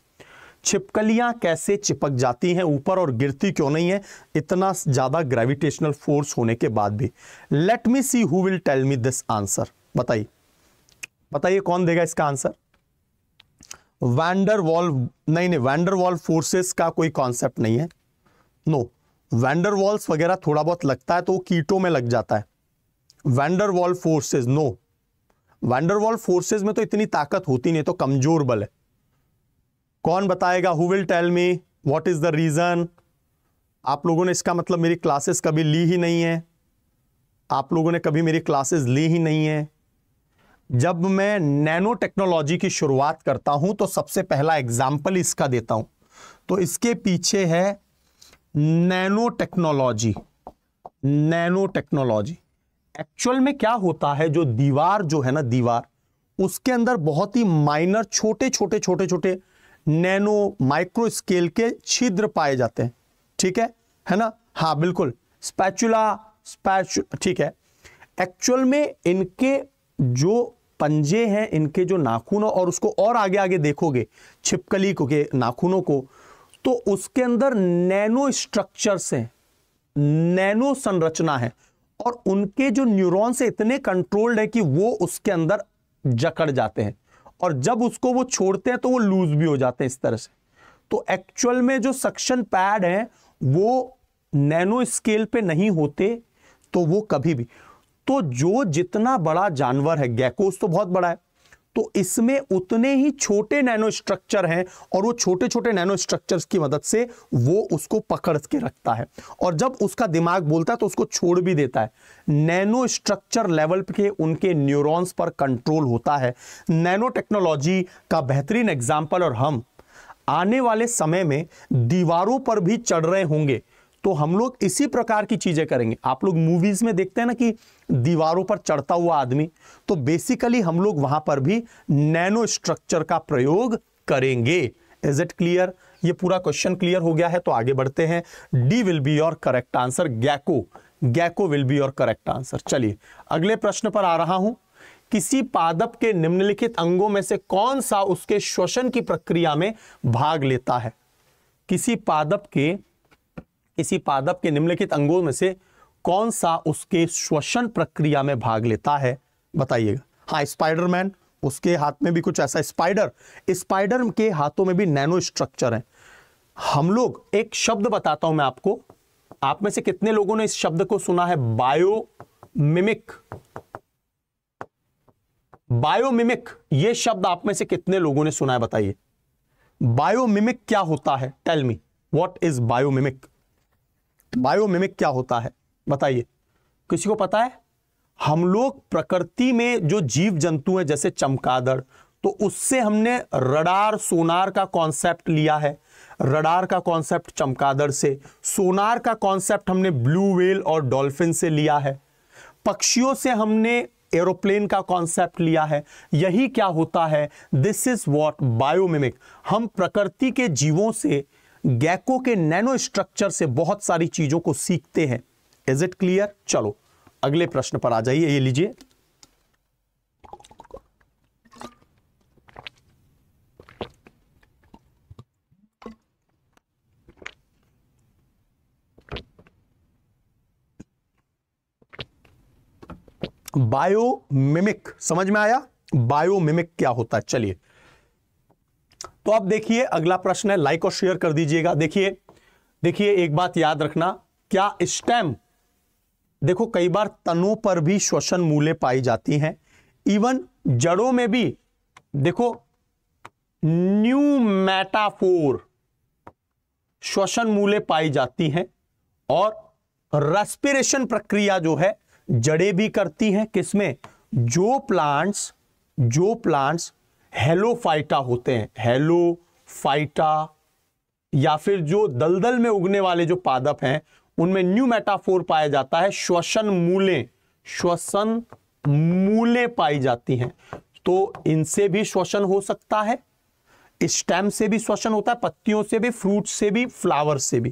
छिपकलियां कैसे चिपक जाती हैं ऊपर और गिरती क्यों नहीं है इतना ज़्यादा ग्रेविटेशनल फोर्स होने के बाद भी let me see who will tell me this answer बताइए बताइए कौन देगा इसका आंसर वैंडर वॉल नहीं नहीं वैंडर वॉल फोर्सेस का कोई कॉन्सेप्ट नहीं है नो no. वेंडर वॉल्स वगैरह थोड़ा बहुत लगता है तो वो कीटो में लग जाता है van der Waals forces no van der Waals forces में तो इतनी ताकत होती नहीं तो कमजोर बल है कौन बताएगा who will tell me what is the reason आप लोगों ने इसका मतलब मेरी क्लासेस कभी ली ही नहीं है आप लोगों ने कभी मेरी क्लासेस ली ही नहीं है जब मैं नैनो टेक्नोलॉजी की शुरुआत करता हूं तो सबसे पहला एग्जाम्पल इसका देता हूं तो इसके पीछे है nano technology nano technology actual में क्या होता है जो दीवार जो है ना दीवार उसके अंदर बहुत ही माइनर छोटे छोटे छोटे छोटे नैनो माइक्रो स्केल के छिद्र पाए जाते हैं ठीक है है ना हाँ बिल्कुल स्पैचुला स्पैचु ठीक है एक्चुअल में इनके जो पंजे हैं इनके जो नाखूनों और उसको और आगे आगे देखोगे छिपकली को के नाखूनों को तो उसके अंदर नैनो स्ट्रक्चर्स हैं नैनो संरचना है और उनके जो न्यूरॉन्स इतने कंट्रोल्ड है कि वो उसके अंदर जकड़ जाते हैं और जब उसको वो छोड़ते हैं तो वो लूज भी हो जाते हैं इस तरह से तो एक्चुअल में जो सक्शन पैड है वो नैनो स्केल पे नहीं होते तो वो कभी भी तो जो जितना बड़ा जानवर है गैकोस तो बहुत बड़ा है तो इसमें उतने ही छोटे नैनो स्ट्रक्चर हैं और वो छोटे छोटे नैनो स्ट्रक्चर्स की मदद से वो उसको पकड़ के रखता है और जब उसका दिमाग बोलता है तो उसको छोड़ भी देता है नैनो स्ट्रक्चर लेवल के उनके न्यूरॉन्स पर कंट्रोल होता है नैनो टेक्नोलॉजी का बेहतरीन एग्जाम्पल और हम आने वाले समय में दीवारों पर भी चढ़ रहे होंगे तो हम लोग इसी प्रकार की चीज़ें करेंगे आप लोग मूवीज़ में देखते हैं ना कि दीवारों पर चढ़ता हुआ आदमी तो बेसिकली हम लोग वहां पर भी नैनो स्ट्रक्चर का प्रयोग करेंगे इज इट क्लियर ये पूरा क्वेश्चन क्लियर हो गया है तो आगे बढ़ते हैं D will be your correct answer gecko gecko will be your correct answer चलिए अगले प्रश्न पर आ रहा हूं किसी पादप के निम्नलिखित अंगों में से कौन सा उसके श्वसन की प्रक्रिया में भाग लेता है किसी पादप के किसी पादप के निम्नलिखित अंगों में से कौन सा उसके श्वसन प्रक्रिया में भाग लेता है बताइएगा हाँ स्पाइडरमैन उसके हाथ में भी कुछ ऐसा स्पाइडर स्पाइडर के हाथों में भी नैनो स्ट्रक्चर है हम लोग एक शब्द बताता हूं मैं आपको आप में से कितने लोगों ने इस शब्द को सुना है बायो मिमिक बायोमिमिक यह शब्द आप में से कितने लोगों ने सुना है बताइए बायोमिमिक क्या होता है tell me what is biomimic biomimic क्या होता है बताइए किसी को पता है हम लोग प्रकृति में जो जीव जंतु हैं जैसे चमकादड़ तो उससे हमने रडार सोनार का कॉन्सेप्ट लिया है रडार का कॉन्सेप्ट चमकादड़ से सोनार का कॉन्सेप्ट हमने ब्लू वेल और डॉल्फिन से लिया है पक्षियों से हमने एरोप्लेन का कॉन्सेप्ट लिया है यही क्या होता है दिस इज वॉट बायोमिमिक हम प्रकृति के जीवों से गैको के नैनो स्ट्रक्चर से बहुत सारी चीज़ों को सीखते हैं इज इट क्लियर चलो अगले प्रश्न पर आ जाइए ये लीजिए बायोमिमिक समझ में आया बायोमिमिक क्या होता है चलिए तो आप देखिए अगला प्रश्न है लाइक और शेयर कर दीजिएगा देखिए देखिए एक बात याद रखना क्या स्टैम देखो कई बार तनों पर भी श्वसन मूलें पाई जाती हैं इवन जड़ों में भी देखो न्यू मेटाफोर श्वसन मूलें पाई जाती हैं और रेस्पिरेशन प्रक्रिया जो है जड़ें भी करती हैं किसमें जो प्लांट्स जो प्लांट्स हेलोफाइटा होते हैं हेलोफाइटा या फिर जो दलदल में उगने वाले जो पादप हैं उनमें न्यू मेटाफोर पाया जाता है श्वसन मूल्य श्वसन मूल्य पाई जाती हैं तो इनसे भी श्वसन हो सकता है स्टेम से भी श्वसन होता है पत्तियों से भी फ्रूट से भी फ्लावर से भी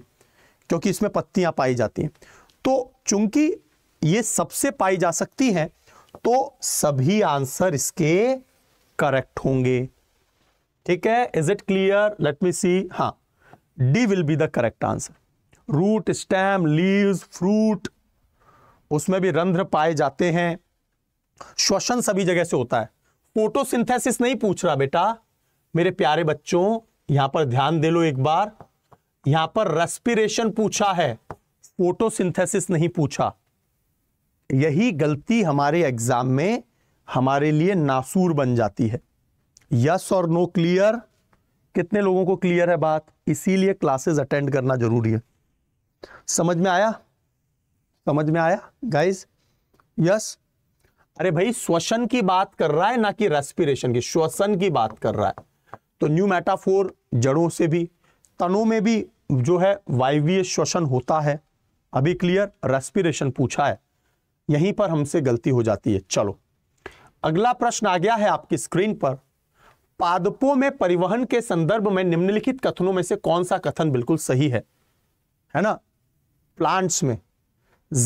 क्योंकि इसमें पत्तियां पाई जाती हैं तो चूंकि ये सबसे पाई जा सकती हैं तो सभी आंसर इसके करेक्ट होंगे ठीक है is it clear let me see हाँ D will be the correct answer root stem leaves fruit उसमें भी रंध्र पाए जाते हैं श्वसन सभी जगह से होता है फोटोसिंथेसिस नहीं पूछ रहा बेटा मेरे प्यारे बच्चों यहां पर ध्यान दे लो एक बार यहां पर रेस्पिरेशन पूछा है फोटोसिंथेसिस नहीं पूछा यही गलती हमारे एग्जाम में हमारे लिए नासूर बन जाती है यस और नो क्लियर कितने लोगों को क्लियर है बात इसीलिए क्लासेस अटेंड करना जरूरी है समझ में आया समझ में आया गाइज यस अरे भाई श्वसन की बात कर रहा है ना कि रेस्पिरेशन की श्वसन की बात कर रहा है तो न्यू मेटाफोर जड़ों से भी तनों में भी जो है वायवीय श्वसन होता है अभी क्लियर रेस्पिरेशन पूछा है यहीं पर हमसे गलती हो जाती है चलो अगला प्रश्न आ गया है आपकी स्क्रीन पर पादपों में परिवहन के संदर्भ में निम्नलिखित कथनों में से कौन सा कथन बिल्कुल सही है है ना प्लांट्स में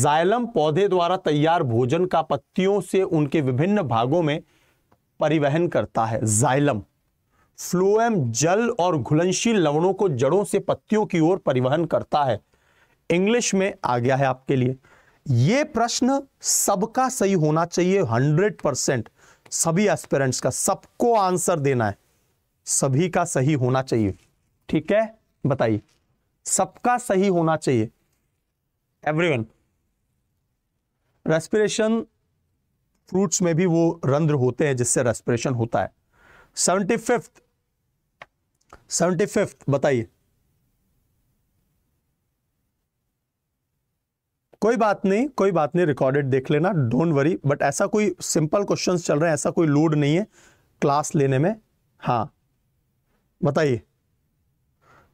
जाइलम पौधे द्वारा तैयार भोजन का पत्तियों से उनके विभिन्न भागों में परिवहन करता है जाइलम फ्लोएम जल और घुलनशील लवणों को जड़ों से पत्तियों की ओर परिवहन करता है इंग्लिश में आ गया है आपके लिए ये प्रश्न सबका सही होना चाहिए हंड्रेड परसेंट सभी एस्पेरेंट्स का सबको आंसर देना है सभी का सही होना चाहिए ठीक है बताइए सबका सही होना चाहिए एवरीवन रेस्पिरेशन फ्रूट्स में भी वो रंध्र होते हैं जिससे रेस्पिरेशन होता है सेवेंटी फिफ्थ सेवेंटी फिफ्थ बताइए कोई बात नहीं कोई बात नहीं रिकॉर्डेड देख लेना डोंट वरी बट ऐसा कोई सिंपल क्वेश्चन चल रहे हैं ऐसा कोई लोड नहीं है क्लास लेने में हाँ बताइए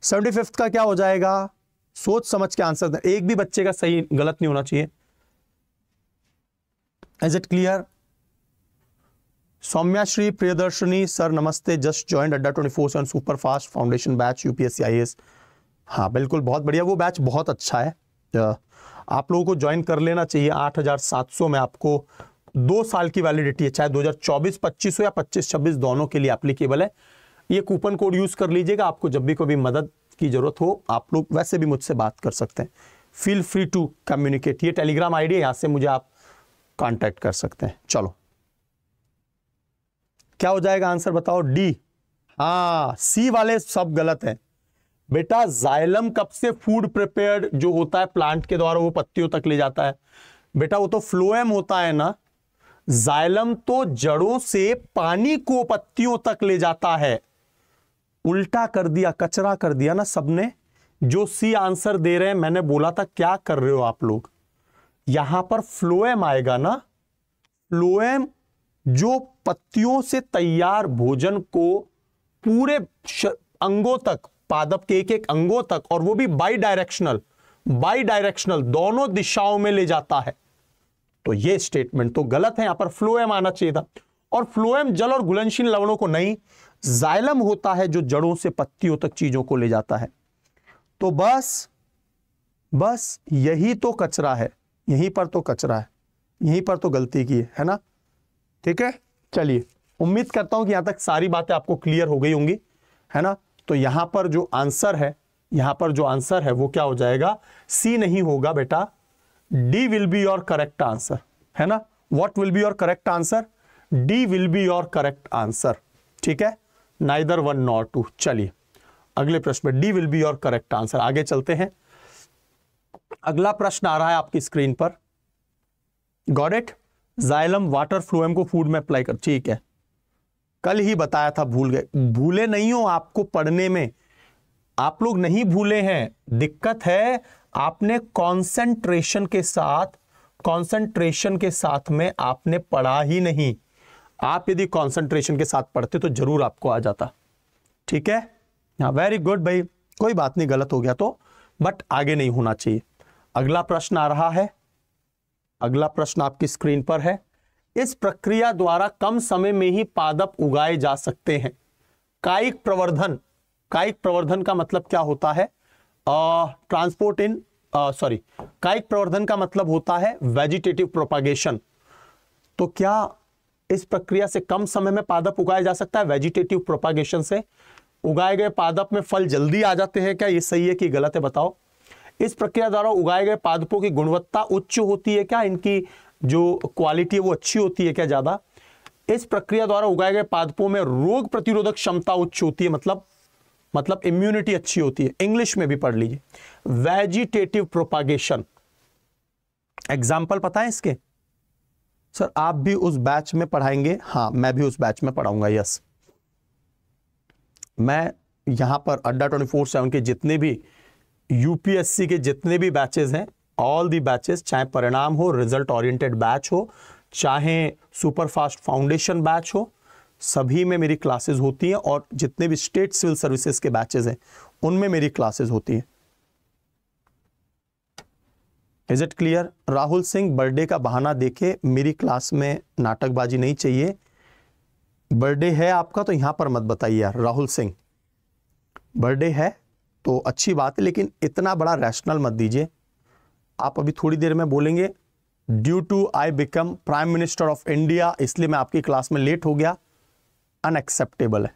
सेवेंटी फिफ्थ का क्या हो जाएगा सोच समझ के आंसर दें एक भी बच्चे का सही गलत नहीं होना चाहिए is it clear Saumyashree Priyadarshini sir नमस्ते just joined Adda twenty four seven super fast foundation batch UPSC IAS हाँ बिल्कुल बहुत बढ़िया वो बैच बहुत अच्छा है आप लोगों को ज्वाइन कर लेना चाहिए आठ हजार सात सौ में आपको दो साल की वैलिडिटी है चाहे 2024-25 हो या 25-26 दोनों के लिए एप्लीकेबल है ये कूपन कोड यूज कर लीजिएगा आपको जब भी कोई मदद की ज़रूरत हो आप लोग वैसे भी मुझसे बात कर सकते हैं फील फ्री टू कम्युनिकेट ये टेलीग्राम आई डी यहां से मुझे आप कॉन्टेक्ट कर सकते हैं चलो क्या हो जाएगा आंसर बताओ डी हाँ सी वाले सब गलत हैं बेटा जाइलम कब से फूड प्रिपेयर्ड जो होता है प्लांट के द्वारा वो पत्तियों तक ले जाता है बेटा वो तो फ्लोएम होता है ना जाइलम तो जड़ों से पानी को पत्तियों तक ले जाता है उल्टा कर दिया कचरा कर दिया ना सबने जो सी आंसर दे रहे हैं मैंने बोला था क्या कर रहे हो आप लोग यहां पर फ्लोएम आएगा ना फ्लोएम जो पत्तियों से तैयार भोजन को पूरे अंगों तक पादप के एक एक अंगों तक और वो भी बाई डायरेक्शनल बाई डायरेक्शनल दोनों दिशाओं में ले जाता है तो ये स्टेटमेंट तो गलत है यहां पर फ्लोएम आना चाहिए था और फ्लोएम जल और घुलनशील लवणों को नहीं जाइलम होता है जो जड़ों से पत्तियों तक चीजों को ले जाता है तो बस बस यही तो कचरा है यहीं पर तो कचरा है यहीं पर तो गलती की है है ना ठीक है चलिए उम्मीद करता हूं कि यहां तक सारी बातें आपको क्लियर हो गई होंगी है ना तो यहां पर जो आंसर है यहां पर जो आंसर है वो क्या हो जाएगा सी नहीं होगा बेटा D will be your correct answer है ना what will be your correct answer D will be your correct answer ठीक है नाइदर वन नॉट टू चलिए अगले प्रश्न में D will be your correct answer आगे चलते हैं अगला प्रश्न आ रहा है आपकी स्क्रीन पर got it xylem water phloem को फूड में अप्लाई कर ठीक है कल ही बताया था भूल गए भूले नहीं हो आपको पढ़ने में आप लोग नहीं भूले हैं दिक्कत है आपने कंसंट्रेशन के साथ कंसंट्रेशन के साथ में आपने पढ़ा ही नहीं आप यदि कॉन्सेंट्रेशन के साथ पढ़ते तो जरूर आपको आ जाता ठीक है हाँ वेरी गुड भाई कोई बात नहीं गलत हो गया तो बट आगे नहीं होना चाहिए अगला प्रश्न आ रहा है अगला प्रश्न आपकी स्क्रीन पर है इस प्रक्रिया द्वारा कम समय में ही पादप उगाए जा सकते हैं कायिक प्रवर्धन कायिक प्रवर्धन का मतलब क्या होता है ट्रांसपोर्ट इन सॉरी कायिक प्रवर्धन का मतलब होता है वेजिटेटिव प्रोपागेशन तो क्या इस प्रक्रिया से कम समय में पादप उगाया जा सकता है वेजिटेटिव प्रोपागेशन से उगाए गए पादप में फल जल्दी आ जाते हैं क्या ये सही है कि गलत है बताओ इस प्रक्रिया द्वारा उगाए गए पादपों की गुणवत्ता उच्च होती है क्या इनकी जो क्वालिटी है वो अच्छी होती है क्या ज़्यादा इस प्रक्रिया द्वारा उगाए गए पादपों में रोग प्रतिरोधक क्षमता उच्च होती है मतलब मतलब इम्यूनिटी अच्छी होती है इंग्लिश में भी पढ़ लीजिए वेजिटेटिव प्रोपागेशन एग्जाम्पल पता है इसके सर आप भी उस बैच में पढ़ाएंगे हाँ मैं भी उस बैच में पढ़ाऊंगा यस मैं यहां पर अड्डा ट्वेंटी फोर सेवन के जितने भी यूपीएससी के जितने भी बैचेज हैं ऑल दी बैचेस चाहे परिणाम हो रिजल्ट ओरिएंटेड बैच हो चाहे सुपरफास्ट फाउंडेशन बैच हो सभी में मेरी क्लासेस होती हैं और जितने भी स्टेट सिविल सर्विसेज के बैचेस हैं उनमें मेरी क्लासेस होती हैं is it clear Rahul Singh birthday का बहाना देके मेरी क्लास में नाटकबाजी नहीं चाहिए बर्थडे है आपका तो यहां पर मत बताइए यार राहुल सिंह बर्थडे है तो अच्छी बात है लेकिन इतना बड़ा रैशनल मत दीजिए आप अभी थोड़ी देर में बोलेंगे due to I become prime minister of India इसलिए मैं आपकी क्लास में लेट हो गया अनएक्सेप्टेबल है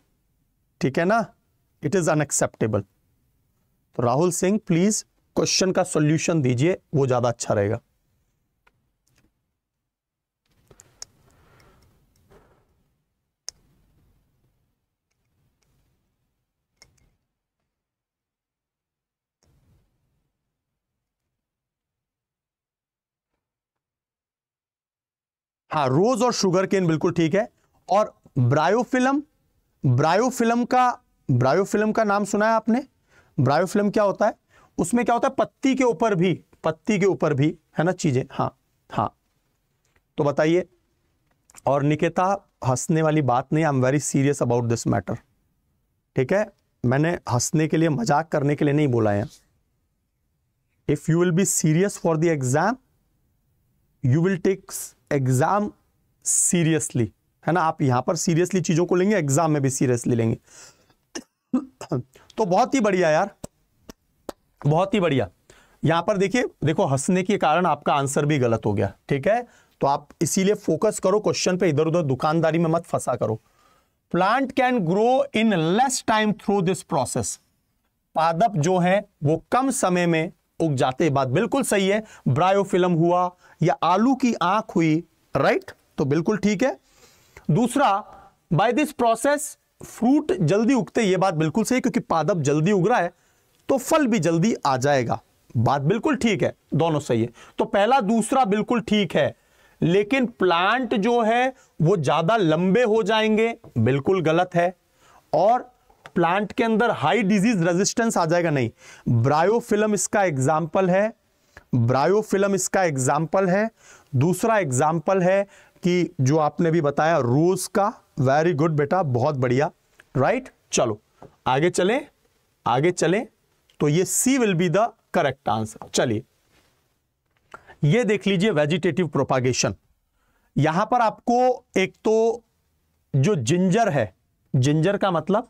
ठीक है ना इट इज़ अनएक्सेप्टेबल तो राहुल सिंह प्लीज़ क्वेश्चन का सॉल्यूशन दीजिए वो ज़्यादा अच्छा रहेगा हाँ रोज और शुगर केन बिल्कुल ठीक है और ब्रायोफिल्म ब्रायोफिल्म का ब्रायोफिल्म का नाम सुना है आपने ब्रायोफिल्म क्या होता है उसमें क्या होता है पत्ती के ऊपर भी पत्ती के ऊपर भी है ना चीज़ें हाँ हाँ तो बताइए और निकेता हंसने वाली बात नहीं I am very serious about this matter ठीक है मैंने हंसने के लिए मजाक करने के लिए नहीं बोला है if you will be serious for the exam you will take exam seriously है ना आप यहां पर सीरियसली चीजों को लेंगे एग्जाम में भी सीरियसली लेंगे तो बहुत ही बढ़िया यार बहुत ही बढ़िया यहां पर देखिए देखो हंसने के कारण आपका आंसर भी गलत हो गया ठीक है तो आप इसीलिए फोकस करो क्वेश्चन पे इधर उधर दुकानदारी में मत फंसा करो plant can grow in less time through this process पादप जो है वो कम समय में उग जाते बात बिल्कुल सही है ब्रायोफिल्म हुआ या आलू की आंख हुई राइट तो बिल्कुल ठीक है दूसरा बाय दिस प्रोसेस फ्रूट जल्दी उगते ये बात बिल्कुल सही क्योंकि पादप जल्दी उग रहा है तो फल भी जल्दी आ जाएगा बात बिल्कुल ठीक है दोनों सही है तो पहला दूसरा बिल्कुल ठीक है लेकिन प्लांट जो है वो ज्यादा लंबे हो जाएंगे बिल्कुल गलत है और प्लांट के अंदर हाई डिजीज रेजिस्टेंस आ जाएगा नहीं ब्रायोफिल्म इसका एग्जाम्पल है ब्रायोफिल्म इसका एग्जाम्पल है दूसरा एग्जाम्पल है कि जो आपने भी बताया रोज का वेरी गुड बेटा बहुत बढ़िया राइट चलो आगे चले आगे चले तो ये C will be the correct answer चलिए ये देख लीजिए वेजिटेटिव प्रोपागेशन यहां पर आपको एक तो जो जिंजर है जिंजर का मतलब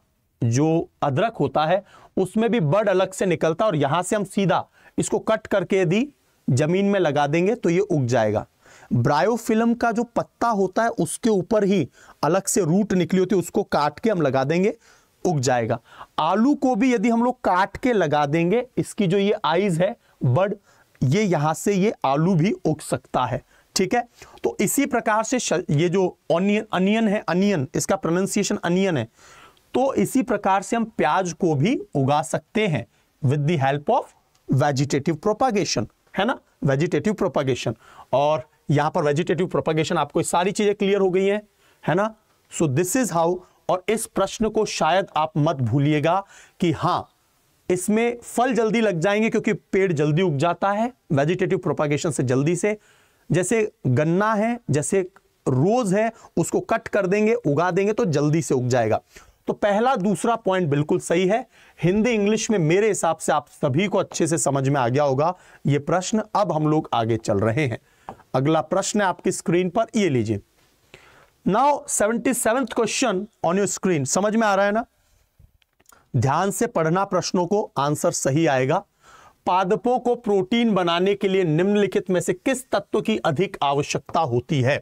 जो अदरक होता है उसमें भी बर्ड अलग से निकलता है और यहां से हम सीधा इसको कट करके यदि जमीन में लगा देंगे तो ये उग जाएगा ब्रायोफिल्म का जो पत्ता होता है उसके ऊपर ही अलग से रूट निकली होती है उसको काट के हम लगा देंगे उग जाएगा आलू को भी यदि हम लोग काट के लगा देंगे इसकी जो ये आइज है बड ये यहां से ये आलू भी उग सकता है ठीक है तो इसी प्रकार से ये जो ऑनियन अनियन है अनियन इसका प्रोनाउंसिएशन अनियन है तो इसी प्रकार से हम प्याज को भी उगा सकते हैं with the help of vegetative propagation है ना वेजिटेटिव प्रोपागेशन और यहां पर वेजिटेटिव प्रोपागेशन आपको सारी चीजें क्लियर हो गई हैं है ना सो दिस इज हाउ और इस प्रश्न को शायद आप मत भूलिएगा कि हां इसमें फल जल्दी लग जाएंगे क्योंकि पेड़ जल्दी उग जाता है वेजिटेटिव प्रोपागेशन से जल्दी से जैसे गन्ना है जैसे रोज है उसको कट कर देंगे उगा देंगे तो जल्दी से उग जाएगा तो पहला दूसरा पॉइंट बिल्कुल सही है हिंदी इंग्लिश में मेरे हिसाब से आप सभी को अच्छे से समझ में आ गया होगा यह प्रश्न अब हम लोग आगे चल रहे हैं अगला प्रश्न आपकी स्क्रीन पर ये लीजिए now seventy seventh question on your screen समझ में आ रहा है ना ध्यान से पढ़ना प्रश्नों को आंसर सही आएगा पादपों को प्रोटीन बनाने के लिए निम्नलिखित में से किस तत्व की अधिक आवश्यकता होती है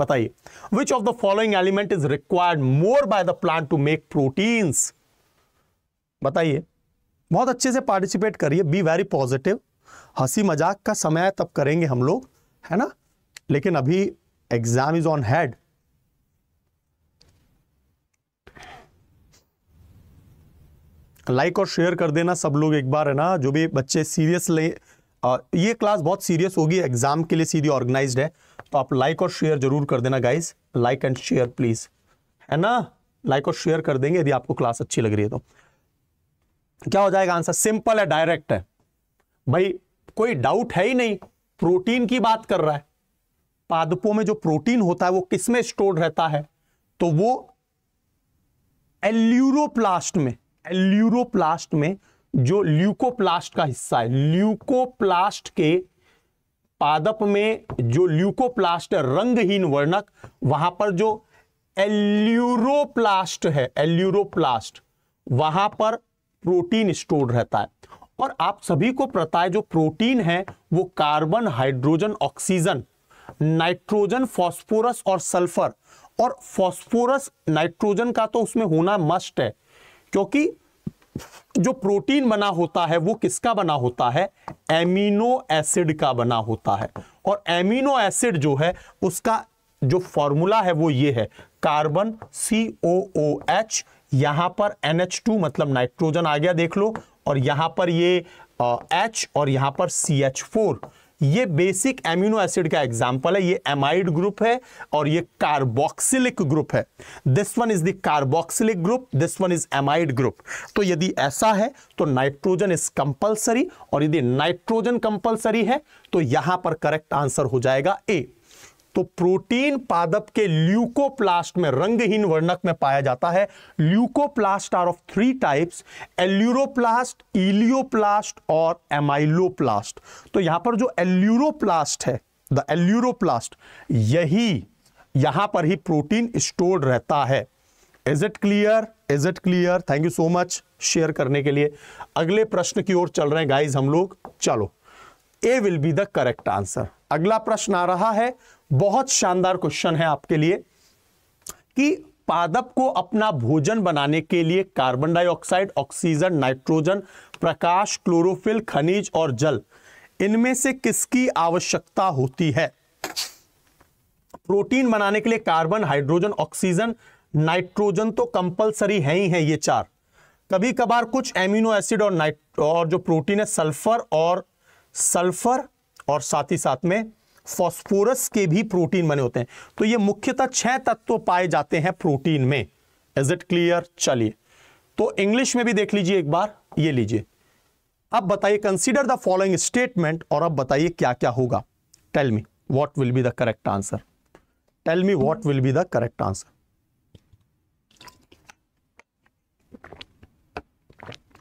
बताइए which of the following element is required more by the plant to make proteins बताइए बहुत अच्छे से पार्टिसिपेट करिए बी वेरी पॉजिटिव हंसी मजाक का समय तब करेंगे हम लोग है ना लेकिन अभी exam is on head like और शेयर कर देना सब लोग एक बार है ना जो भी बच्चे सीरियस आ, ये क्लास बहुत सीरियस होगी एग्जाम के लिए सीधी ऑर्गेनाइज है तो आप लाइक और शेयर जरूर कर देना guys like and share please है ना लाइक और शेयर कर देंगे यदि आपको क्लास अच्छी लग रही है तो क्या हो जाएगा आंसर सिंपल है डायरेक्ट है भाई कोई डाउट है ही नहीं प्रोटीन की बात कर रहा है पादपों में जो प्रोटीन होता है वो किसमें स्टोर रहता है तो वो एल्यूरोप्लास्ट में एल्यूरोप्लास्ट में जो ल्यूकोप्लास्ट का हिस्सा है ल्यूकोप्लास्ट के पादप में जो ल्यूकोप्लास्ट रंगहीन वर्णक वहां पर जो एल्यूरोप्लास्ट है एल्यूरोप्लास्ट वहां पर प्रोटीन स्टोर रहता है और आप सभी को पता है जो प्रोटीन है वो carbon hydrogen oxygen nitrogen phosphorus और सल्फर और फॉस्फोरस नाइट्रोजन का तो उसमें होना मस्ट है क्योंकि जो प्रोटीन बना होता है वो किसका बना होता है एमिनो एसिड का बना होता है और एमिनो एसिड जो है उसका जो फॉर्मूला है वो ये है कार्बन सी ओ ओ एच यहां पर NH2 मतलब नाइट्रोजन आ गया देख लो और यहां पर ये एच और यहां पर सी एच फोर ये बेसिक एम्यूनो एसिड का एग्जाम्पल है ये एमाइड ग्रुप है और ये कार्बोक्सिलिक ग्रुप है this one is the carboxylic group this one is amide group तो यदि ऐसा है तो नाइट्रोजन इज कंपल्सरी और यदि नाइट्रोजन कंपल्सरी है तो यहां पर करेक्ट आंसर हो जाएगा ए तो प्रोटीन पादप के ल्यूकोप्लास्ट में रंगहीन वर्णक में पाया जाता है leucoplast are of three types aleuroplast elaioplast और एमाइलोप्लास्ट तो यहां पर जो एल्यूरोप्लास्ट है द एल्यूरोप्लास्ट यही यहां पर ही प्रोटीन स्टोर्ड रहता है is it clear is it clear thank you so much share करने के लिए अगले प्रश्न की ओर चल रहे हैं गाइज हम लोग चलो A will be the correct answer अगला प्रश्न आ रहा है बहुत शानदार क्वेश्चन है आपके लिए कि पादप को अपना भोजन बनाने के लिए कार्बन डाइऑक्साइड ऑक्सीजन नाइट्रोजन प्रकाश क्लोरोफिल खनिज और जल इनमें से किसकी आवश्यकता होती है प्रोटीन बनाने के लिए कार्बन हाइड्रोजन ऑक्सीजन नाइट्रोजन तो कंपलसरी है ही है ये चार कभी कभार कुछ एमिनो एसिड और नाइट और जो प्रोटीन है सल्फर और सल्फर और साथ ही साथ में फॉस्फोरस के भी प्रोटीन बने होते हैं तो ये मुख्यतः छह तत्व पाए जाते हैं प्रोटीन में इज इट क्लियर चलिए तो इंग्लिश में भी देख लीजिए एक बार ये लीजिए अब बताइए कंसिडर द फॉलोइंग स्टेटमेंट और अब बताइए क्या क्या होगा tell me what will be the correct answer tell me what will be the correct answer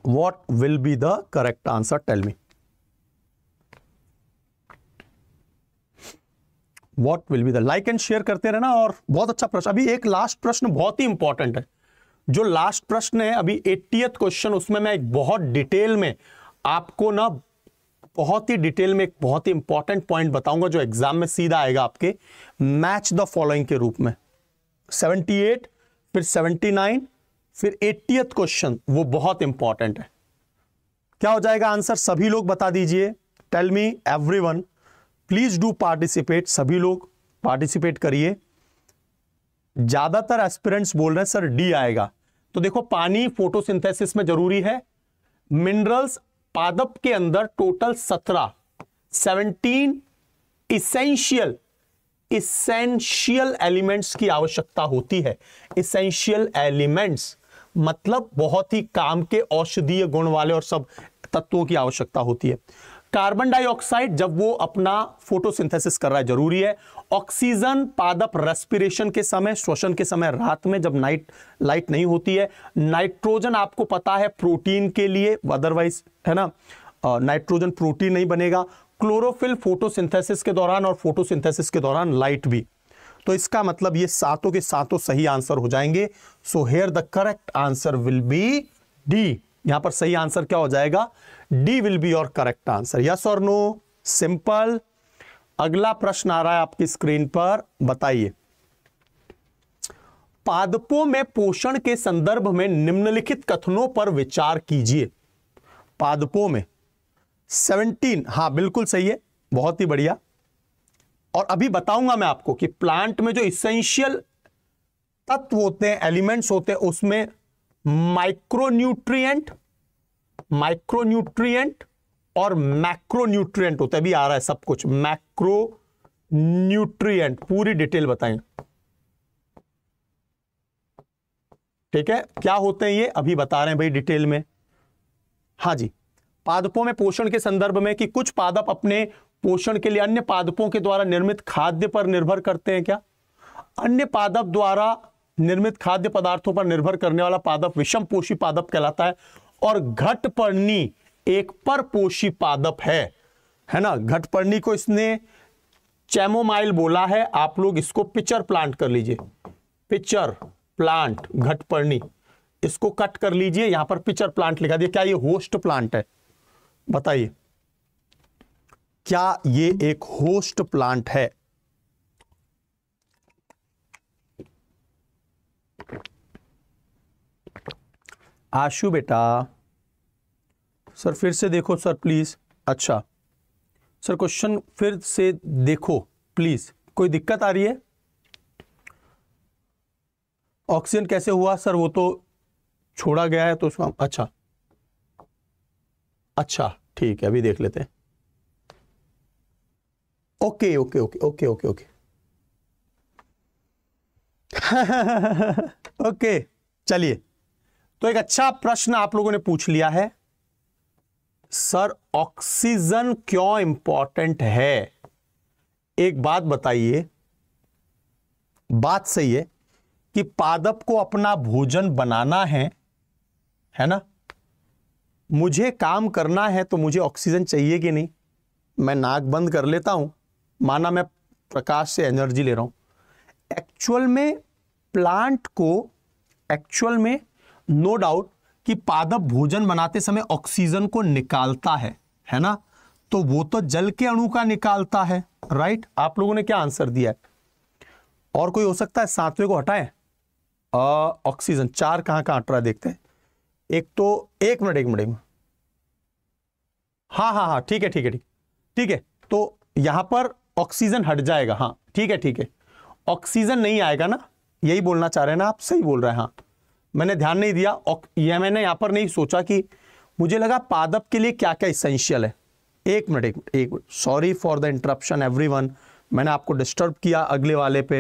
what will be the correct answer tell me what will be the like and share करते रहना और बहुत अच्छा प्रश्न अभी एक last प्रश्न बहुत ही इंपॉर्टेंट है जो लास्ट प्रश्न है अभी एट्टीएथ क्वेश्चन उसमें मैं एक बहुत डिटेल में आपको ना बहुत ही डिटेल में एक बहुत ही इंपॉर्टेंट पॉइंट बताऊंगा जो एग्जाम में सीधा आएगा आपके मैच द फॉलोइंग के रूप में 78 फिर 79 फिर एट्टीएथ क्वेश्चन वो बहुत इंपॉर्टेंट है क्या हो जाएगा आंसर सभी लोग बता दीजिए tell me everyone please do participate सभी लोग पार्टिसिपेट करिए ज्यादातर एस्पिरेंट्स बोल रहे हैं सर डी आएगा तो देखो पानी फोटोसिंथेसिस में जरूरी है मिनरल्स पादप के अंदर टोटल सत्रह सेवनटीन इसेंशियल इसेंशियल एलिमेंट्स की आवश्यकता होती है इसेंशियल एलिमेंट्स मतलब बहुत ही काम के औषधीय गुण वाले और सब तत्वों की आवश्यकता होती है कार्बन डाइऑक्साइड जब वो अपना फोटोसिंथेसिस कर रहा है जरूरी है ऑक्सीजन पादप रेस्पिरेशन के समय श्वसन के समय रात में जब नाइट लाइट नहीं होती है नाइट्रोजन आपको पता है प्रोटीन के लिए अदरवाइज है ना नाइट्रोजन प्रोटीन नहीं बनेगा क्लोरोफिल फोटोसिंथेसिस के दौरान और फोटोसिंथेसिस के दौरान लाइट भी तो इसका मतलब ये सातों के सातों सही आंसर हो जाएंगे so here the correct answer will be D यहां पर सही आंसर क्या हो जाएगा D will be your correct answer yes और नो सिंपल अगला प्रश्न आ रहा है आपकी स्क्रीन पर बताइए पादपों में पोषण के संदर्भ में निम्नलिखित कथनों पर विचार कीजिए पादपों में सेवनटीन हाँ बिल्कुल सही है बहुत ही बढ़िया और अभी बताऊंगा मैं आपको कि प्लांट में जो इसेंशियल तत्व होते हैं एलिमेंट्स होते हैं उसमें माइक्रोन्यूट्रिएंट माइक्रोन्यूट्रिएंट और मैक्रोन्यूट्रिएंट होता है अभी आ रहा है सब कुछ मैक्रो न्यूट्रिएंट पूरी डिटेल बताएं ठीक है क्या होते हैं ये अभी बता रहे हैं भाई डिटेल में हाँ जी पादपों में पोषण के संदर्भ में कि कुछ पादप अपने पोषण के लिए अन्य पादपों के द्वारा निर्मित खाद्य पर निर्भर करते हैं क्या अन्य पादप द्वारा निर्मित खाद्य पदार्थों पर निर्भर करने वाला पादप विषम पोषी पादप कहलाता है और घटपर्णी एक परपोषी पादप है है ना घटपर्णी को इसने चैमोमाइल बोला है आप लोग इसको पिचर प्लांट कर लीजिए पिचर प्लांट घटपर्णी इसको कट कर लीजिए यहां पर पिचर प्लांट लिखा दिया क्या ये होस्ट प्लांट है बताइए क्या ये एक होस्ट प्लांट है आशु बेटा सर फिर से देखो सर प्लीज़ अच्छा सर क्वेश्चन फिर से देखो प्लीज़ कोई दिक्कत आ रही है ऑक्सीजन कैसे हुआ सर वो तो छोड़ा गया है तो उसका अच्छा अच्छा ठीक है अभी देख लेते हैं okay okay okay okay okay okay okay चलिए तो एक अच्छा प्रश्न आप लोगों ने पूछ लिया है सर ऑक्सीजन क्यों इंपॉर्टेंट है एक बात बताइए बात सही है कि पादप को अपना भोजन बनाना है है ना मुझे काम करना है तो मुझे ऑक्सीजन चाहिए कि नहीं मैं नाक बंद कर लेता हूं माना मैं प्रकाश से एनर्जी ले रहा हूं एक्चुअल में प्लांट को एक्चुअल में नो डाउट कि पादप भोजन बनाते समय ऑक्सीजन को निकालता है है ना तो वो तो जल के अणु का निकालता है राइट आप लोगों ने क्या आंसर दिया है और कोई हो सकता है सातवें को हटाए ऑक्सीजन चार कहां का हट रहा है देखते हैं एक तो एक मिनट एक मिनट एक मिनट हाँ हाँ हाँ ठीक है ठीक है ठीक ठीक है तो यहां पर ऑक्सीजन हट जाएगा हाँ ठीक है ठीक है ऑक्सीजन नहीं आएगा ना यही बोलना चाह रहे हैं ना आप सही बोल रहे हैं हाँ मैंने ध्यान नहीं दिया और यह मैंने यहाँ पर नहीं सोचा कि मुझे लगा पादप के लिए क्या क्या इसेंशियल है एक मिनट एक मिनट एक minute sorry for the interruption every मैंने आपको डिस्टर्ब किया अगले वाले पे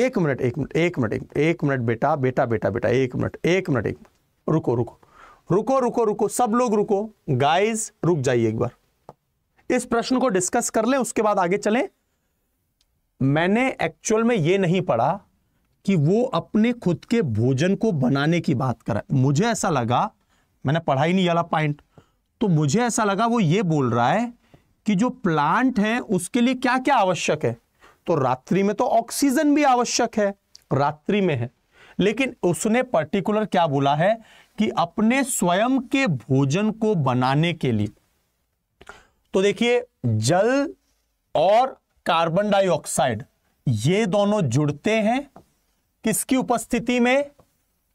एक मिनट एक मिनट एक मिनट एक मिनट बेटा बेटा बेटा बेटा एक मिनट एक मिनट एक मिनट रुको रुको रुको रुको रुको सब लोग रुको गाइस रुक जाइए एक बार इस प्रश्न को डिस्कस कर लें उसके बाद आगे चलें मैंने एक्चुअल में ये नहीं पढ़ा कि वो अपने खुद के भोजन को बनाने की बात कर मुझे ऐसा लगा मैंने पढ़ा ही नहीं वाला पॉइंट तो मुझे ऐसा लगा वो ये बोल रहा है कि जो प्लांट है उसके लिए क्या क्या आवश्यक है तो रात्रि में तो ऑक्सीजन भी आवश्यक है रात्रि में है लेकिन उसने पर्टिकुलर क्या बोला है कि अपने स्वयं के भोजन को बनाने के लिए तो देखिए जल और कार्बन डाइऑक्साइड ये दोनों जुड़ते हैं किसकी उपस्थिति में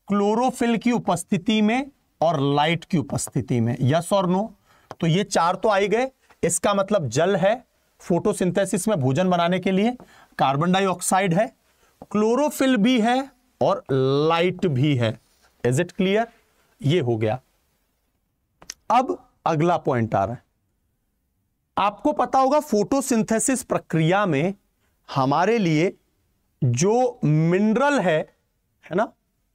क्लोरोफिल की उपस्थिति में और लाइट की उपस्थिति में यस और नो तो ये चार तो आई गए इसका मतलब जल है फोटोसिंथेसिस में भोजन बनाने के लिए कार्बन डाइऑक्साइड है क्लोरोफिल भी है और लाइट भी है इज इट क्लियर ये हो गया अब अगला पॉइंट आ रहा है आपको पता होगा फोटोसिंथेसिस प्रक्रिया में हमारे लिए जो मिनरल है है ना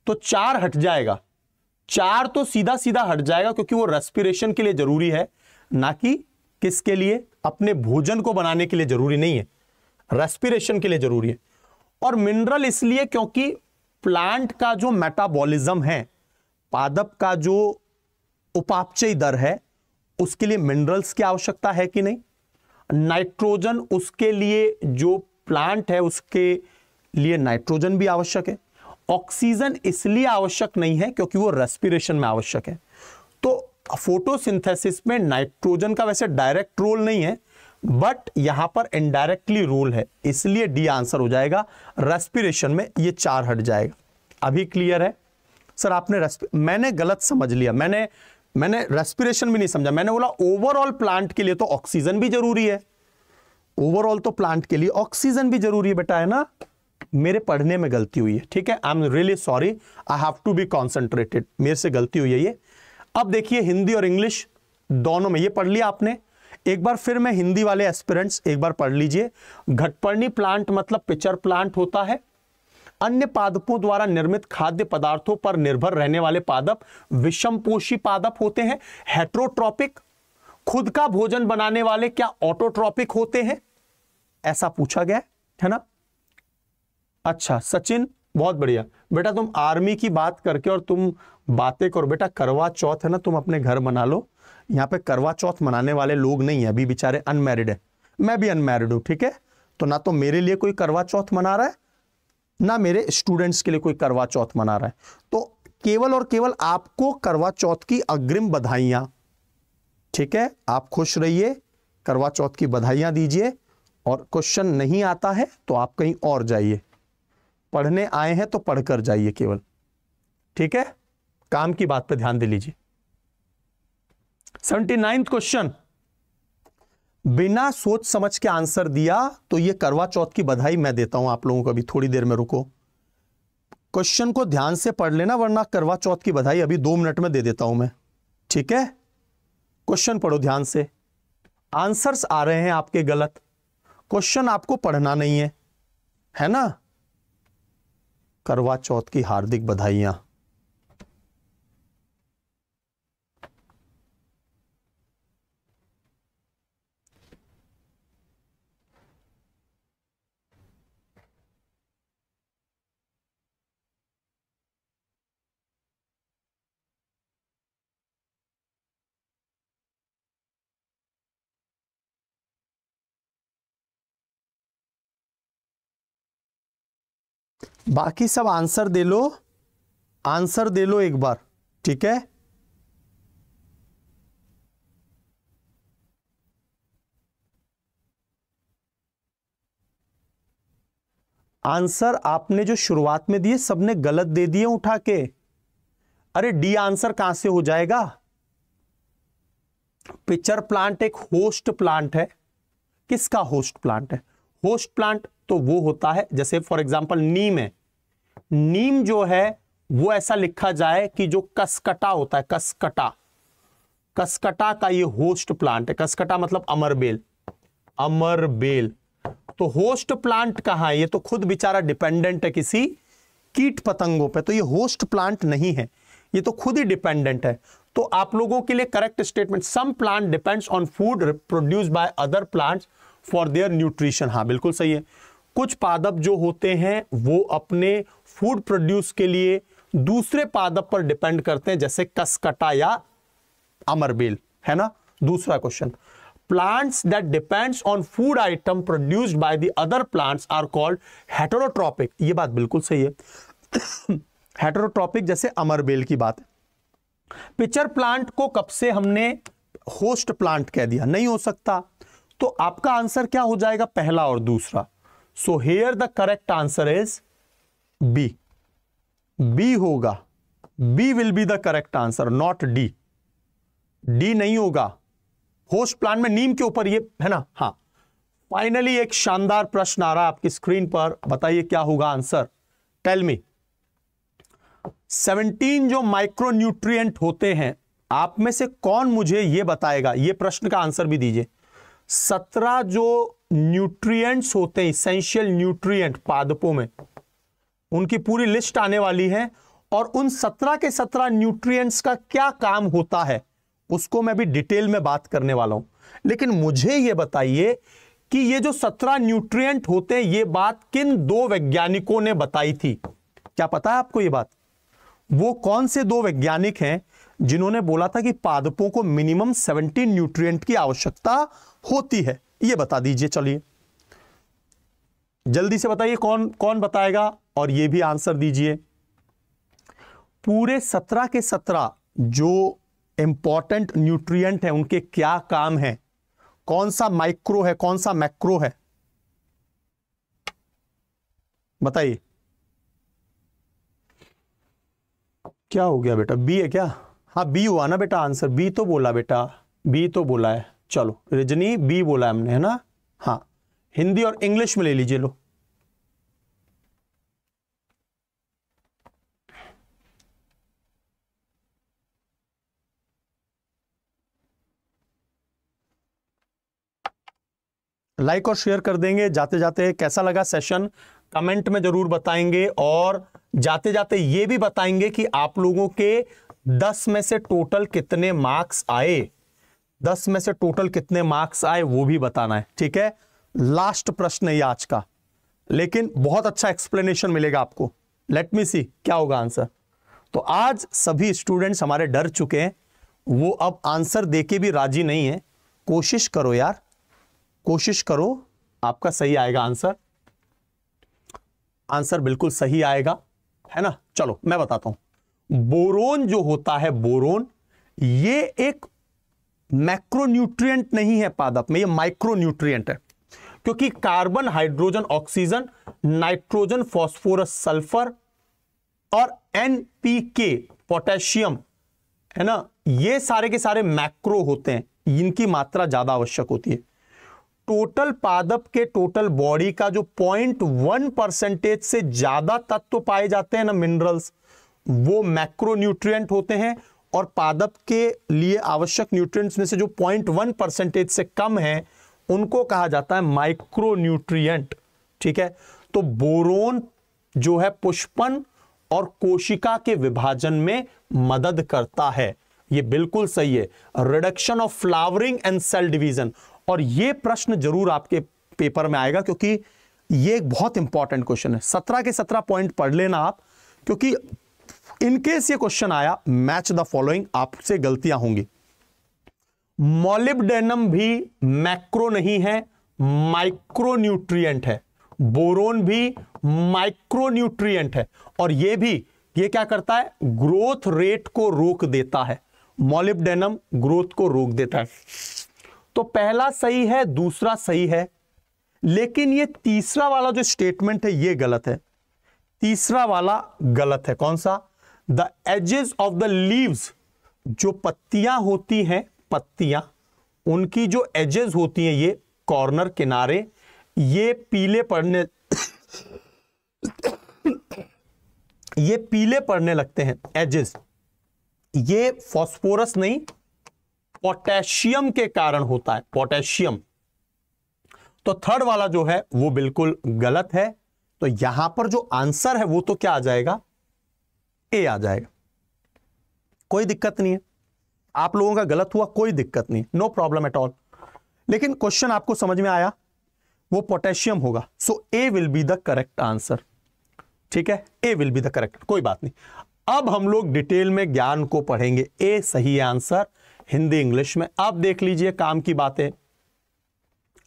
तो चार हट जाएगा चार तो सीधा सीधा हट जाएगा क्योंकि वो रेस्पिरेशन के लिए जरूरी है ना कि किसके लिए अपने भोजन को बनाने के लिए जरूरी नहीं है रेस्पिरेशन के लिए जरूरी है और मिनरल इसलिए क्योंकि प्लांट का जो मेटाबॉलिज्म है पादप का जो उपापचय दर है उसके लिए मिनरल्स की आवश्यकता है कि नहीं नाइट्रोजन उसके लिए जो प्लांट है उसके लिए नाइट्रोजन भी आवश्यक है ऑक्सीजन इसलिए आवश्यक नहीं है क्योंकि वो रेस्पिरेशन में आवश्यक है तो फोटोसिंथेसिस में नाइट्रोजन का वैसे डायरेक्ट रोल नहीं है बट यहां पर इनडायरेक्टली रोल है इसलिए डी आंसर हो जाएगा रेस्पिरेशन में ये चार हट जाएगा अभी क्लियर है सर आपने मैंने गलत समझ लिया मैंने मैंने रेस्पिरेशन भी नहीं समझा मैंने बोला ओवरऑल प्लांट के लिए तो ऑक्सीजन भी जरूरी है ओवरऑल तो प्लांट के लिए ऑक्सीजन भी जरूरी है बेटा है ना मेरे पढ़ने में गलती हुई है ठीक है I am really sorry I have to be concentrated मेरे से गलती हुई है ये अब देखिए हिंदी और इंग्लिश दोनों में ये पढ़ लिया आपने एक बार फिर मैं हिंदी वाले एस्पिरेंट्स एक बार पढ़ लीजिए घटपर्णी प्लांट मतलब पिचर प्लांट होता है अन्य पादपों द्वारा निर्मित खाद्य पदार्थों पर निर्भर रहने वाले पादप विषमपोषी पादप होते हैं हेट्रोट्रॉपिक खुद का भोजन बनाने वाले क्या ऑटोट्रॉपिक होते हैं ऐसा पूछा गया है ना अच्छा सचिन बहुत बढ़िया बेटा तुम आर्मी की बात करके और तुम बातें करो बेटा करवा चौथ है ना तुम अपने घर मना लो यहाँ पे करवा चौथ मनाने वाले लोग नहीं है अभी बेचारे अनमेरिड है मैं भी अनमैरिड हूँ ठीक है तो ना तो मेरे लिए कोई करवा चौथ मना रहा है ना मेरे स्टूडेंट्स के लिए कोई करवा चौथ मना रहा है तो केवल और केवल आपको करवा चौथ की अग्रिम बधाइयां ठीक है आप खुश रहिए करवा चौथ की बधाइयां दीजिए और क्वेश्चन नहीं आता है तो आप कहीं और जाइए पढ़ने आए हैं तो पढ़कर जाइए केवल ठीक है काम की बात पर ध्यान दे लीजिए सेवेंटी नाइन्थ क्वेश्चन बिना सोच समझ के आंसर दिया तो ये करवा चौथ की बधाई मैं देता हूं आप लोगों को अभी थोड़ी देर में रुको क्वेश्चन को ध्यान से पढ़ लेना वरना करवा चौथ की बधाई अभी दो मिनट में दे देता हूं मैं ठीक है क्वेश्चन पढ़ो ध्यान से आंसर्स आ रहे हैं आपके गलत क्वेश्चन आपको पढ़ना नहीं है है ना करवा चौथ की हार्दिक बधाइयाँ बाकी सब आंसर दे लो आंसर दे लो एक बार ठीक है आंसर आपने जो शुरुआत में दिए सबने गलत दे दिए उठा के अरे डी आंसर कहां से हो जाएगा पिक्चर प्लांट एक होस्ट प्लांट है किसका होस्ट प्लांट है होस्ट प्लांट तो वो होता है जैसे फॉर एग्जांपल नीम है नीम जो है वो ऐसा लिखा जाए कि जो कसकटा होता है कसकटा कसकटा का ये होस्ट प्लांट है कसकटा मतलब अमरबेल अमरबेल तो होस्ट प्लांट कहा है ये तो खुद बेचारा डिपेंडेंट है किसी कीट पतंगों पे तो ये होस्ट प्लांट नहीं है ये तो खुद ही डिपेंडेंट है तो आप लोगों के लिए correct statement some plant depends on food produce by other plants for their nutrition हाँ बिल्कुल सही है कुछ पादप जो होते हैं वो अपने फूड प्रोड्यूस के लिए दूसरे पादप पर डिपेंड करते हैं जैसे कसकटा या अमरबेल है ना दूसरा question plants that depends on food item produced by the other plants are called heterotrophic ये बात बिल्कुल सही है हेटरोट्रॉपिक जैसे अमरबेल की बात पिचर प्लांट को कब से हमने होस्ट प्लांट कह दिया नहीं हो सकता तो आपका आंसर क्या हो जाएगा पहला और दूसरा so here the correct answer is B B होगा B will be the correct answer not D D नहीं होगा होस्ट प्लान में नीम के ऊपर ये है ना हाँ फाइनली एक शानदार प्रश्न आ रहा है आपकी स्क्रीन पर बताइए क्या होगा आंसर टेल मी 17 जो माइक्रोन्यूट्रिएंट होते हैं आप में से कौन मुझे ये बताएगा ये प्रश्न का आंसर भी दीजिए 17 जो न्यूट्रिएंट्स होते हैं इसेंशियल न्यूट्रिएंट पादपों में उनकी पूरी लिस्ट आने वाली है और उन सत्रह के सत्रह न्यूट्रिएंट्स का क्या काम होता है उसको मैं भी डिटेल में बात करने वाला हूं लेकिन मुझे ये बताइए कि ये जो सत्रह न्यूट्रिएंट होते हैं ये बात किन दो वैज्ञानिकों ने बताई थी क्या पता है आपको ये बात वो कौन से दो वैज्ञानिक हैं जिन्होंने बोला था कि पादपों को मिनिमम सेवनटीन न्यूट्रिएंट की आवश्यकता होती है ये बता दीजिए चलिए जल्दी से बताइए कौन कौन बताएगा और ये भी आंसर दीजिए पूरे सत्रह के सत्रह जो इंपॉर्टेंट न्यूट्रिएंट है उनके क्या काम है कौन सा माइक्रो है कौन सा मैक्रो है बताइए क्या हो गया बेटा बी है क्या हाँ बी हुआ ना बेटा आंसर बी तो बोला बेटा बी तो बोला है चलो रजनी बी बोला हमने है ना हाँ हिंदी और इंग्लिश में ले लीजिए लो लाइक और शेयर कर देंगे जाते जाते कैसा लगा सेशन कमेंट में जरूर बताएंगे और जाते जाते ये भी बताएंगे कि आप लोगों के दस में से टोटल कितने मार्क्स आए दस में से टोटल कितने मार्क्स आए वो भी बताना है ठीक है लास्ट प्रश्न है आज का लेकिन बहुत अच्छा एक्सप्लेनेशन मिलेगा आपको लेट मी सी क्या होगा आंसर तो आज सभी स्टूडेंट्स हमारे डर चुके हैं वो अब आंसर देके भी राजी नहीं है कोशिश करो यार कोशिश करो आपका सही आएगा आंसर आंसर बिल्कुल सही आएगा है ना चलो मैं बताता हूं बोरोन जो होता है बोरोन ये एक मैक्रोन्यूट्रिएंट नहीं है पादप में ये माइक्रोन्यूट्रिएंट है क्योंकि carbon hydrogen oxygen nitrogen phosphorus sulphur और एनपीके पोटेशियम है ना ये सारे के सारे मैक्रो होते हैं इनकी मात्रा ज्यादा आवश्यक होती है टोटल पादप के टोटल बॉडी का जो पॉइंट वन परसेंटेज से ज्यादा तत्व तो पाए जाते हैं ना मिनरल्स वो मैक्रोन्यूट्रिएंट होते हैं और पादप के लिए आवश्यक न्यूट्रिएंट्स में से जो पॉइंट वन परसेंटेज से कम है उनको कहा जाता है माइक्रोन्यूट्रिएंट ठीक है तो बोरोन जो है पुष्पन और कोशिका के विभाजन में मदद करता है ये बिल्कुल सही है reduction of flowering and cell division और ये प्रश्न जरूर आपके पेपर में आएगा क्योंकि ये एक बहुत इंपॉर्टेंट क्वेश्चन है सत्रह के सत्रह पॉइंट पढ़ लेना आप क्योंकि इनकेस ये क्वेश्चन आया मैच द फॉलोइंग आपसे गलतियां होंगी मोलिबडेनम भी मैक्रो नहीं है माइक्रोन्यूट्रिएंट है बोरोन भी माइक्रोन्यूट्रिएंट है और ये भी ये क्या करता है ग्रोथ रेट को रोक देता है मोलिबडेनम ग्रोथ को रोक देता है तो पहला सही है दूसरा सही है लेकिन ये तीसरा वाला जो स्टेटमेंट है ये गलत है तीसरा वाला गलत है कौन सा the edges of the leaves जो पत्तियां होती हैं पत्तियां उनकी जो एजेस होती हैं ये कॉर्नर किनारे ये पीले पड़ने ये पीले पड़ने लगते हैं एजेस ये फॉस्फोरस नहीं पोटेशियम के कारण होता है पोटेशियम तो थर्ड वाला जो है वो बिल्कुल गलत है तो यहां पर जो आंसर है वो तो क्या आ जाएगा ए आ जाएगा कोई दिक्कत नहीं है आप लोगों का गलत हुआ कोई दिक्कत नहीं नो प्रॉब्लम एट ऑल लेकिन क्वेश्चन आपको समझ में आया वो पोटेशियम होगा so A will be the correct answer ठीक है A will be the correct कोई बात नहीं अब हम लोग डिटेल में ज्ञान को पढ़ेंगे ए सही आंसर हिंदी इंग्लिश में अब देख लीजिए काम की बातें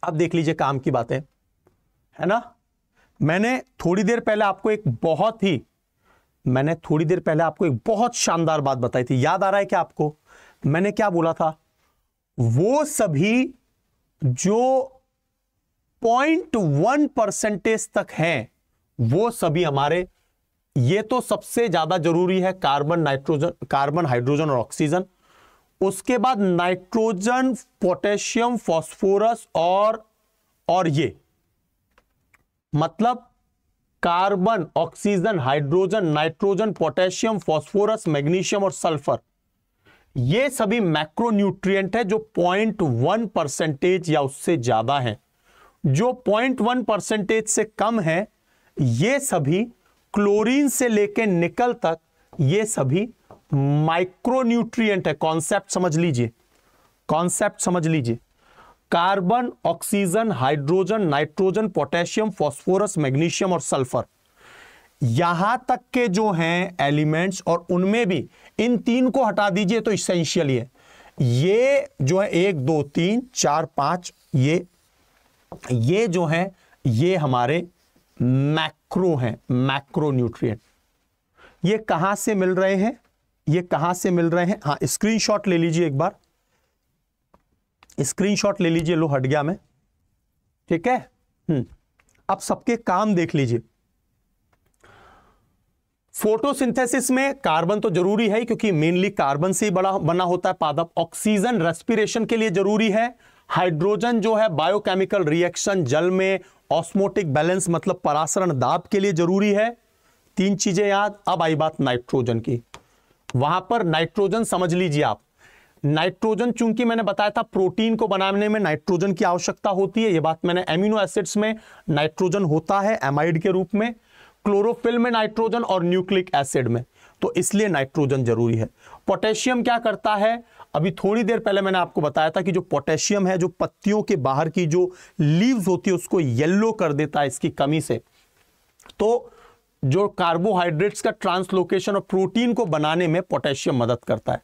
अब देख लीजिए काम की बातें है ना मैंने थोड़ी देर पहले आपको एक बहुत ही मैंने थोड़ी देर पहले आपको एक बहुत शानदार बात बताई थी याद आ रहा है क्या आपको मैंने क्या बोला था वो सभी जो पॉइंट वन परसेंटेज तक हैं वो सभी हमारे ये तो सबसे ज्यादा जरूरी है कार्बन नाइट्रोजन कार्बन हाइड्रोजन और ऑक्सीजन उसके बाद नाइट्रोजन पोटेशियम फॉस्फोरस और और ये मतलब carbon oxygen hydrogen nitrogen potassium phosphorus magnesium और सल्फर ये सभी मैक्रोन्यूट्रिएंट है जो पॉइंट वन परसेंटेज या उससे ज्यादा है जो पॉइंट वन परसेंटेज से कम है ये सभी क्लोरीन से लेकर निकल तक ये सभी माइक्रोन्यूट्रिएंट है कॉन्सेप्ट समझ लीजिए कॉन्सेप्ट समझ लीजिए carbon oxygen hydrogen nitrogen potassium phosphorus magnesium और सल्फर यहां तक के जो हैं एलिमेंट्स और उनमें भी इन तीन को हटा दीजिए तो इसेंशियल है ये जो है एक दो तीन चार पांच ये ये जो है ये हमारे मैक्रो हैं मैक्रो न्यूट्रिएंट ये कहां से मिल रहे हैं ये कहां से मिल रहे हैं हाँ स्क्रीनशॉट ले लीजिए एक बार स्क्रीनशॉट ले लीजिए लो हट गया मैं ठीक है हम्म। अब सबके काम देख लीजिए फोटोसिंथेसिस में कार्बन तो जरूरी है क्योंकि मेनली कार्बन से ही बड़ा बना होता है पादप ऑक्सीजन रेस्पिरेशन के लिए जरूरी है हाइड्रोजन जो है बायोकेमिकल रिएक्शन जल में ऑस्मोटिक बैलेंस मतलब परासरण दाब के लिए जरूरी है तीन चीजें याद अब आई बात नाइट्रोजन की वहां पर नाइट्रोजन समझ लीजिए आप नाइट्रोजन चूंकि मैंने बताया था प्रोटीन को बनाने में नाइट्रोजन की आवश्यकता होती है ये बात मैंने एमिनो एसिड्स में नाइट्रोजन होता है एमाइड के रूप में क्लोरोफिल में नाइट्रोजन और न्यूक्लिक एसिड में तो इसलिए नाइट्रोजन जरूरी है पोटेशियम क्या करता है अभी थोड़ी देर पहले मैंने आपको बताया था कि जो पोटेशियम है जो पत्तियों के बाहर की जो लीव्स होती है उसको येल्लो कर देता है इसकी कमी से तो जो कार्बोहाइड्रेट्स का ट्रांसलोकेशन और प्रोटीन को बनाने में पोटेशियम मदद करता है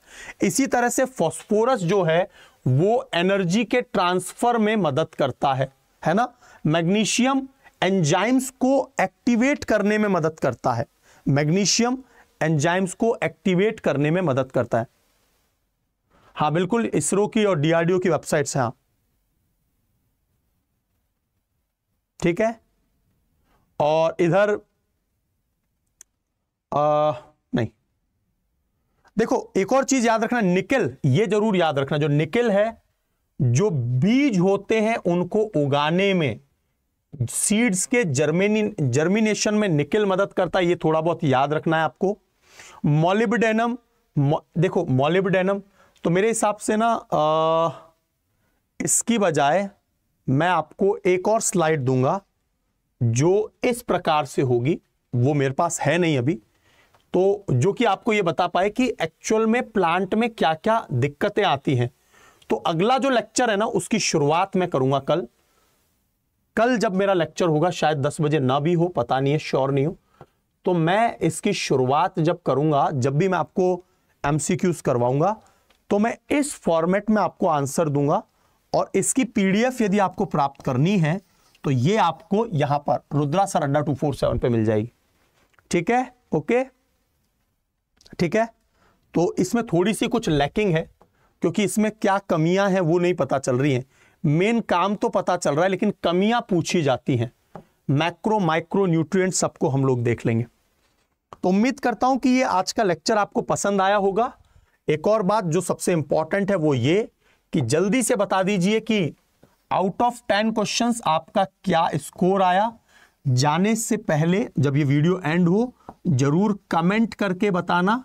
इसी तरह से फॉस्फोरस जो है वो एनर्जी के ट्रांसफर में मदद करता है है ना मैग्नीशियम एंजाइम्स को एक्टिवेट करने में मदद करता है मैग्नीशियम एंजाइम्स को एक्टिवेट करने में मदद करता है हाँ बिल्कुल इसरो की और डीआरडीओ की वेबसाइट से हाँ ठीक है और इधर आ, नहीं देखो एक और चीज याद रखना निकल ये जरूर याद रखना जो निकल है जो बीज होते हैं उनको उगाने में सीड्स के जर्मेनी जर्मिनेशन में निकल मदद करता है ये थोड़ा बहुत याद रखना है आपको मॉलिबडेनम मौ, देखो मॉलिबडेनम तो मेरे हिसाब से ना आ, इसकी बजाय मैं आपको एक और स्लाइड दूंगा जो इस प्रकार से होगी वो मेरे पास है नहीं अभी तो जो कि आपको ये बता पाए कि एक्चुअल में प्लांट में क्या क्या दिक्कतें आती हैं तो अगला जो लेक्चर है ना उसकी शुरुआत मैं करूंगा कल कल जब मेरा लेक्चर होगा शायद दस बजे ना भी हो पता नहीं है श्योर नहीं हो तो मैं इसकी शुरुआत जब करूंगा जब भी मैं आपको एम करवाऊंगा तो मैं इस फॉर्मेट में आपको आंसर दूंगा और इसकी पीडीएफ यदि आपको प्राप्त करनी है तो ये आपको यहां पर Rudra sir Adda two four seven पर मिल जाएगी ठीक है ओके ठीक है तो इसमें थोड़ी सी कुछ लैकिंग है क्योंकि इसमें क्या कमियां हैं वो नहीं पता चल रही हैं मेन काम तो पता चल रहा है लेकिन कमियां पूछी जाती हैं मैक्रो माइक्रो न्यूट्रिएंट सबको हम लोग देख लेंगे तो उम्मीद करता हूं कि ये आज का लेक्चर आपको पसंद आया होगा एक और बात जो सबसे इंपॉर्टेंट है वो ये कि जल्दी से बता दीजिए कि आउट ऑफ टेन क्वेश्चन आपका क्या स्कोर आया जाने से पहले जब ये वीडियो एंड हो जरूर कमेंट करके बताना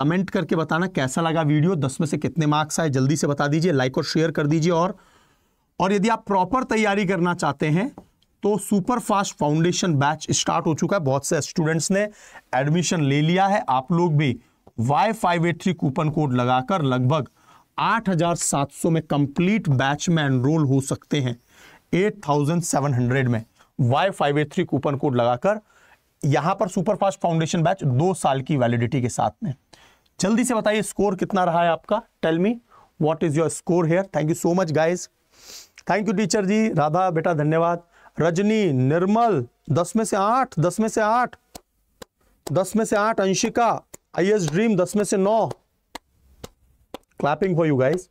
कमेंट करके बताना कैसा लगा वीडियो दस में से कितने मार्क्स आए जल्दी से बता दीजिए लाइक और शेयर कर दीजिए और और यदि आप प्रॉपर तैयारी करना चाहते हैं तो super fast foundation batch start हो चुका है बहुत से स्टूडेंट्स ने एडमिशन ले लिया है आप लोग भी Y five eight three coupon code लगाकर लगभग 8,700 में कंप्लीट बैच में एनरोल हो सकते हैं 8,700 में Y five eight three coupon code लगाकर यहां पर सुपरफास्ट फाउंडेशन बैच दो साल की वैलिडिटी के साथ में जल्दी से बताइए स्कोर कितना रहा है आपका tell me what is your score here thank you so much guys thank you teacher ji Radha बेटा धन्यवाद रजनी निर्मल दस में से आठ दस में से आठ दस में से आठ अंशिका आई एस ड्रीम दस में से नौ क्लैपिंग फॉर यू गाइज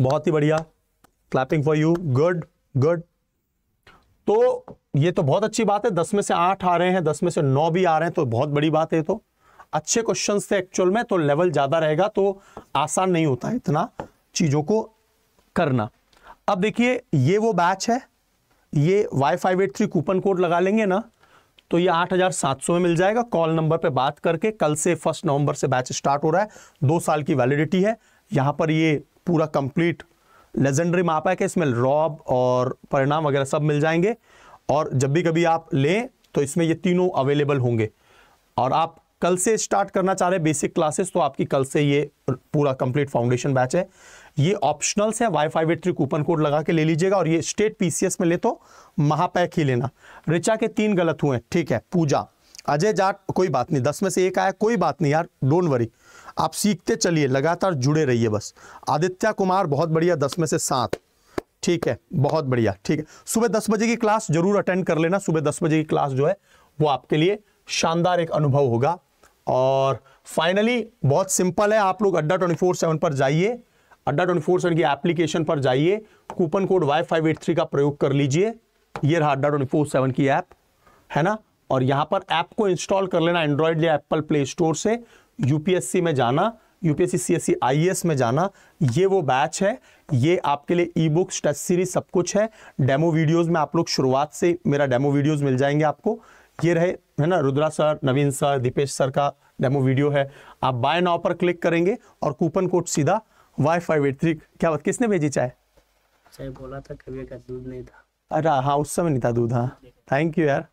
बहुत ही बढ़िया clapping for you good good तो ये तो बहुत अच्छी बात है दस में से आठ आ रहे हैं दस में से नौ भी आ रहे हैं तो बहुत बड़ी बात है तो अच्छे क्वेश्चन थे एक्चुअल में तो लेवल ज़्यादा रहेगा तो आसान नहीं होता इतना चीज़ों को करना अब देखिए ये वो बैच है ये Y five eight three coupon code लगा लेंगे ना तो ये आठ हजार सात सौ में मिल जाएगा कॉल नंबर पे बात करके कल से फर्स्ट नवंबर से बैच स्टार्ट हो रहा है दो साल की वैलिडिटी है यहां पर ये पूरा कंप्लीट लेजेंडरी मापा है कि इसमें रॉब और परिणाम वगैरह सब मिल जाएंगे और जब भी कभी आप लें तो इसमें ये तीनों अवेलेबल होंगे और आप कल से स्टार्ट करना चाह रहे हैं बेसिक क्लासेस तो आपकी कल से ये पूरा कंप्लीट फाउंडेशन बैच है ये ऑप्शनल्स है Y five eight three coupon code लगा के ले लीजिएगा और ये स्टेट पीसीएस में ले तो महापैक ही लेना रिचा के तीन गलत हुए ठीक है पूजा अजय जाट कोई बात नहीं दस में से एक आया कोई बात नहीं यार डोंट वरी आप सीखते चलिए लगातार जुड़े रहिए बस आदित्य कुमार बहुत बढ़िया दस में से सात ठीक है बहुत बढ़िया ठीक है सुबह दस बजे की क्लास जरूर अटेंड कर लेना सुबह दस बजे की क्लास जो है वो आपके लिए शानदार एक अनुभव होगा और फाइनली बहुत सिंपल है आप लोग अड्डा ट्वेंटी फोर सेवन पर जाइए अड्डा ट्वेंटी फोर सेवन की एप्लीकेशन पर जाइए coupon code Y five eight three का प्रयोग कर लीजिए ये रहा अड्डा ट्वेंटी फोर सेवन की ऐप है ना और यहाँ पर ऐप को इंस्टॉल कर लेना एंड्रॉइड या एप्पल प्ले स्टोर से यूपीएससी में जाना यूपीएससी सीएससी आईएएस में जाना ये वो बैच है ये आपके लिए ई बुक्स टच सीरीज सब कुछ है डेमो वीडियोज में आप लोग शुरुआत से मेरा डेमो वीडियोज मिल जाएंगे आपको ये रहे है ना Rudra sir Naveen sir Deepesh sir का डेमो वीडियो है आप बाय नाव पर क्लिक करेंगे और कूपन कोड सीधा वाई फाइव एट थ्री क्या बात किसने भेजी चाय बोला था कभी का दूध नहीं था अरे हाँ उस समय नहीं था दूध हाँ थैंक यू यार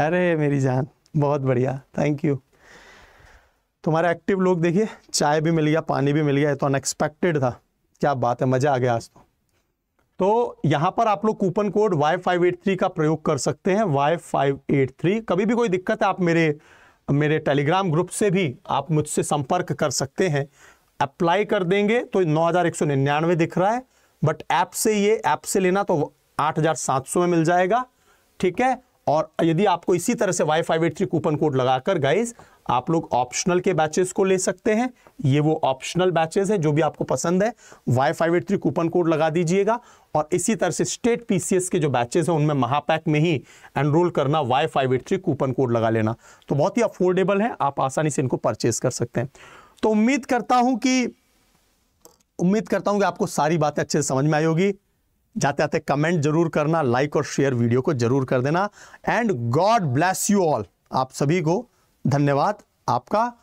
अरे मेरी जान बहुत बढ़िया थैंक यू तुम्हारे एक्टिव लोग देखिए चाय भी मिल गया पानी भी मिल गया तो अनएक्सपेक्टेड था क्या बात है मज़ा आ गया आज तो तो यहाँ पर आप लोग कूपन कोड Y583 का प्रयोग कर सकते हैं Y583 कभी भी कोई दिक्कत है आप मेरे मेरे टेलीग्राम ग्रुप से भी आप मुझसे संपर्क कर सकते हैं अप्लाई कर देंगे तो नौ हज़ार एक सौ निन्यानवे दिख रहा है बट ऐप से ये ऐप से लेना तो आठ हज़ार सात सौ में मिल जाएगा ठीक है और यदि आपको इसी तरह से Y five eight three coupon code लगाकर गाइज आप लोग ऑप्शनल के बैचेस को ले सकते हैं ये वो ऑप्शनल बैचेस है जो भी आपको पसंद है Y five eight three coupon code लगा दीजिएगा और इसी तरह से स्टेट पीसीएस के जो बैचेस हैं उनमें महापैक में ही एनरोल करना Y five eight three coupon code लगा लेना तो बहुत ही अफोर्डेबल है आप आसानी से इनको परचेज कर सकते हैं तो उम्मीद करता हूं कि उम्मीद करता हूं कि आपको सारी बातें अच्छे से समझ में आई होगी जाते आते कमेंट जरूर करना लाइक और शेयर वीडियो को जरूर कर देना and God bless you all आप सभी को धन्यवाद आपका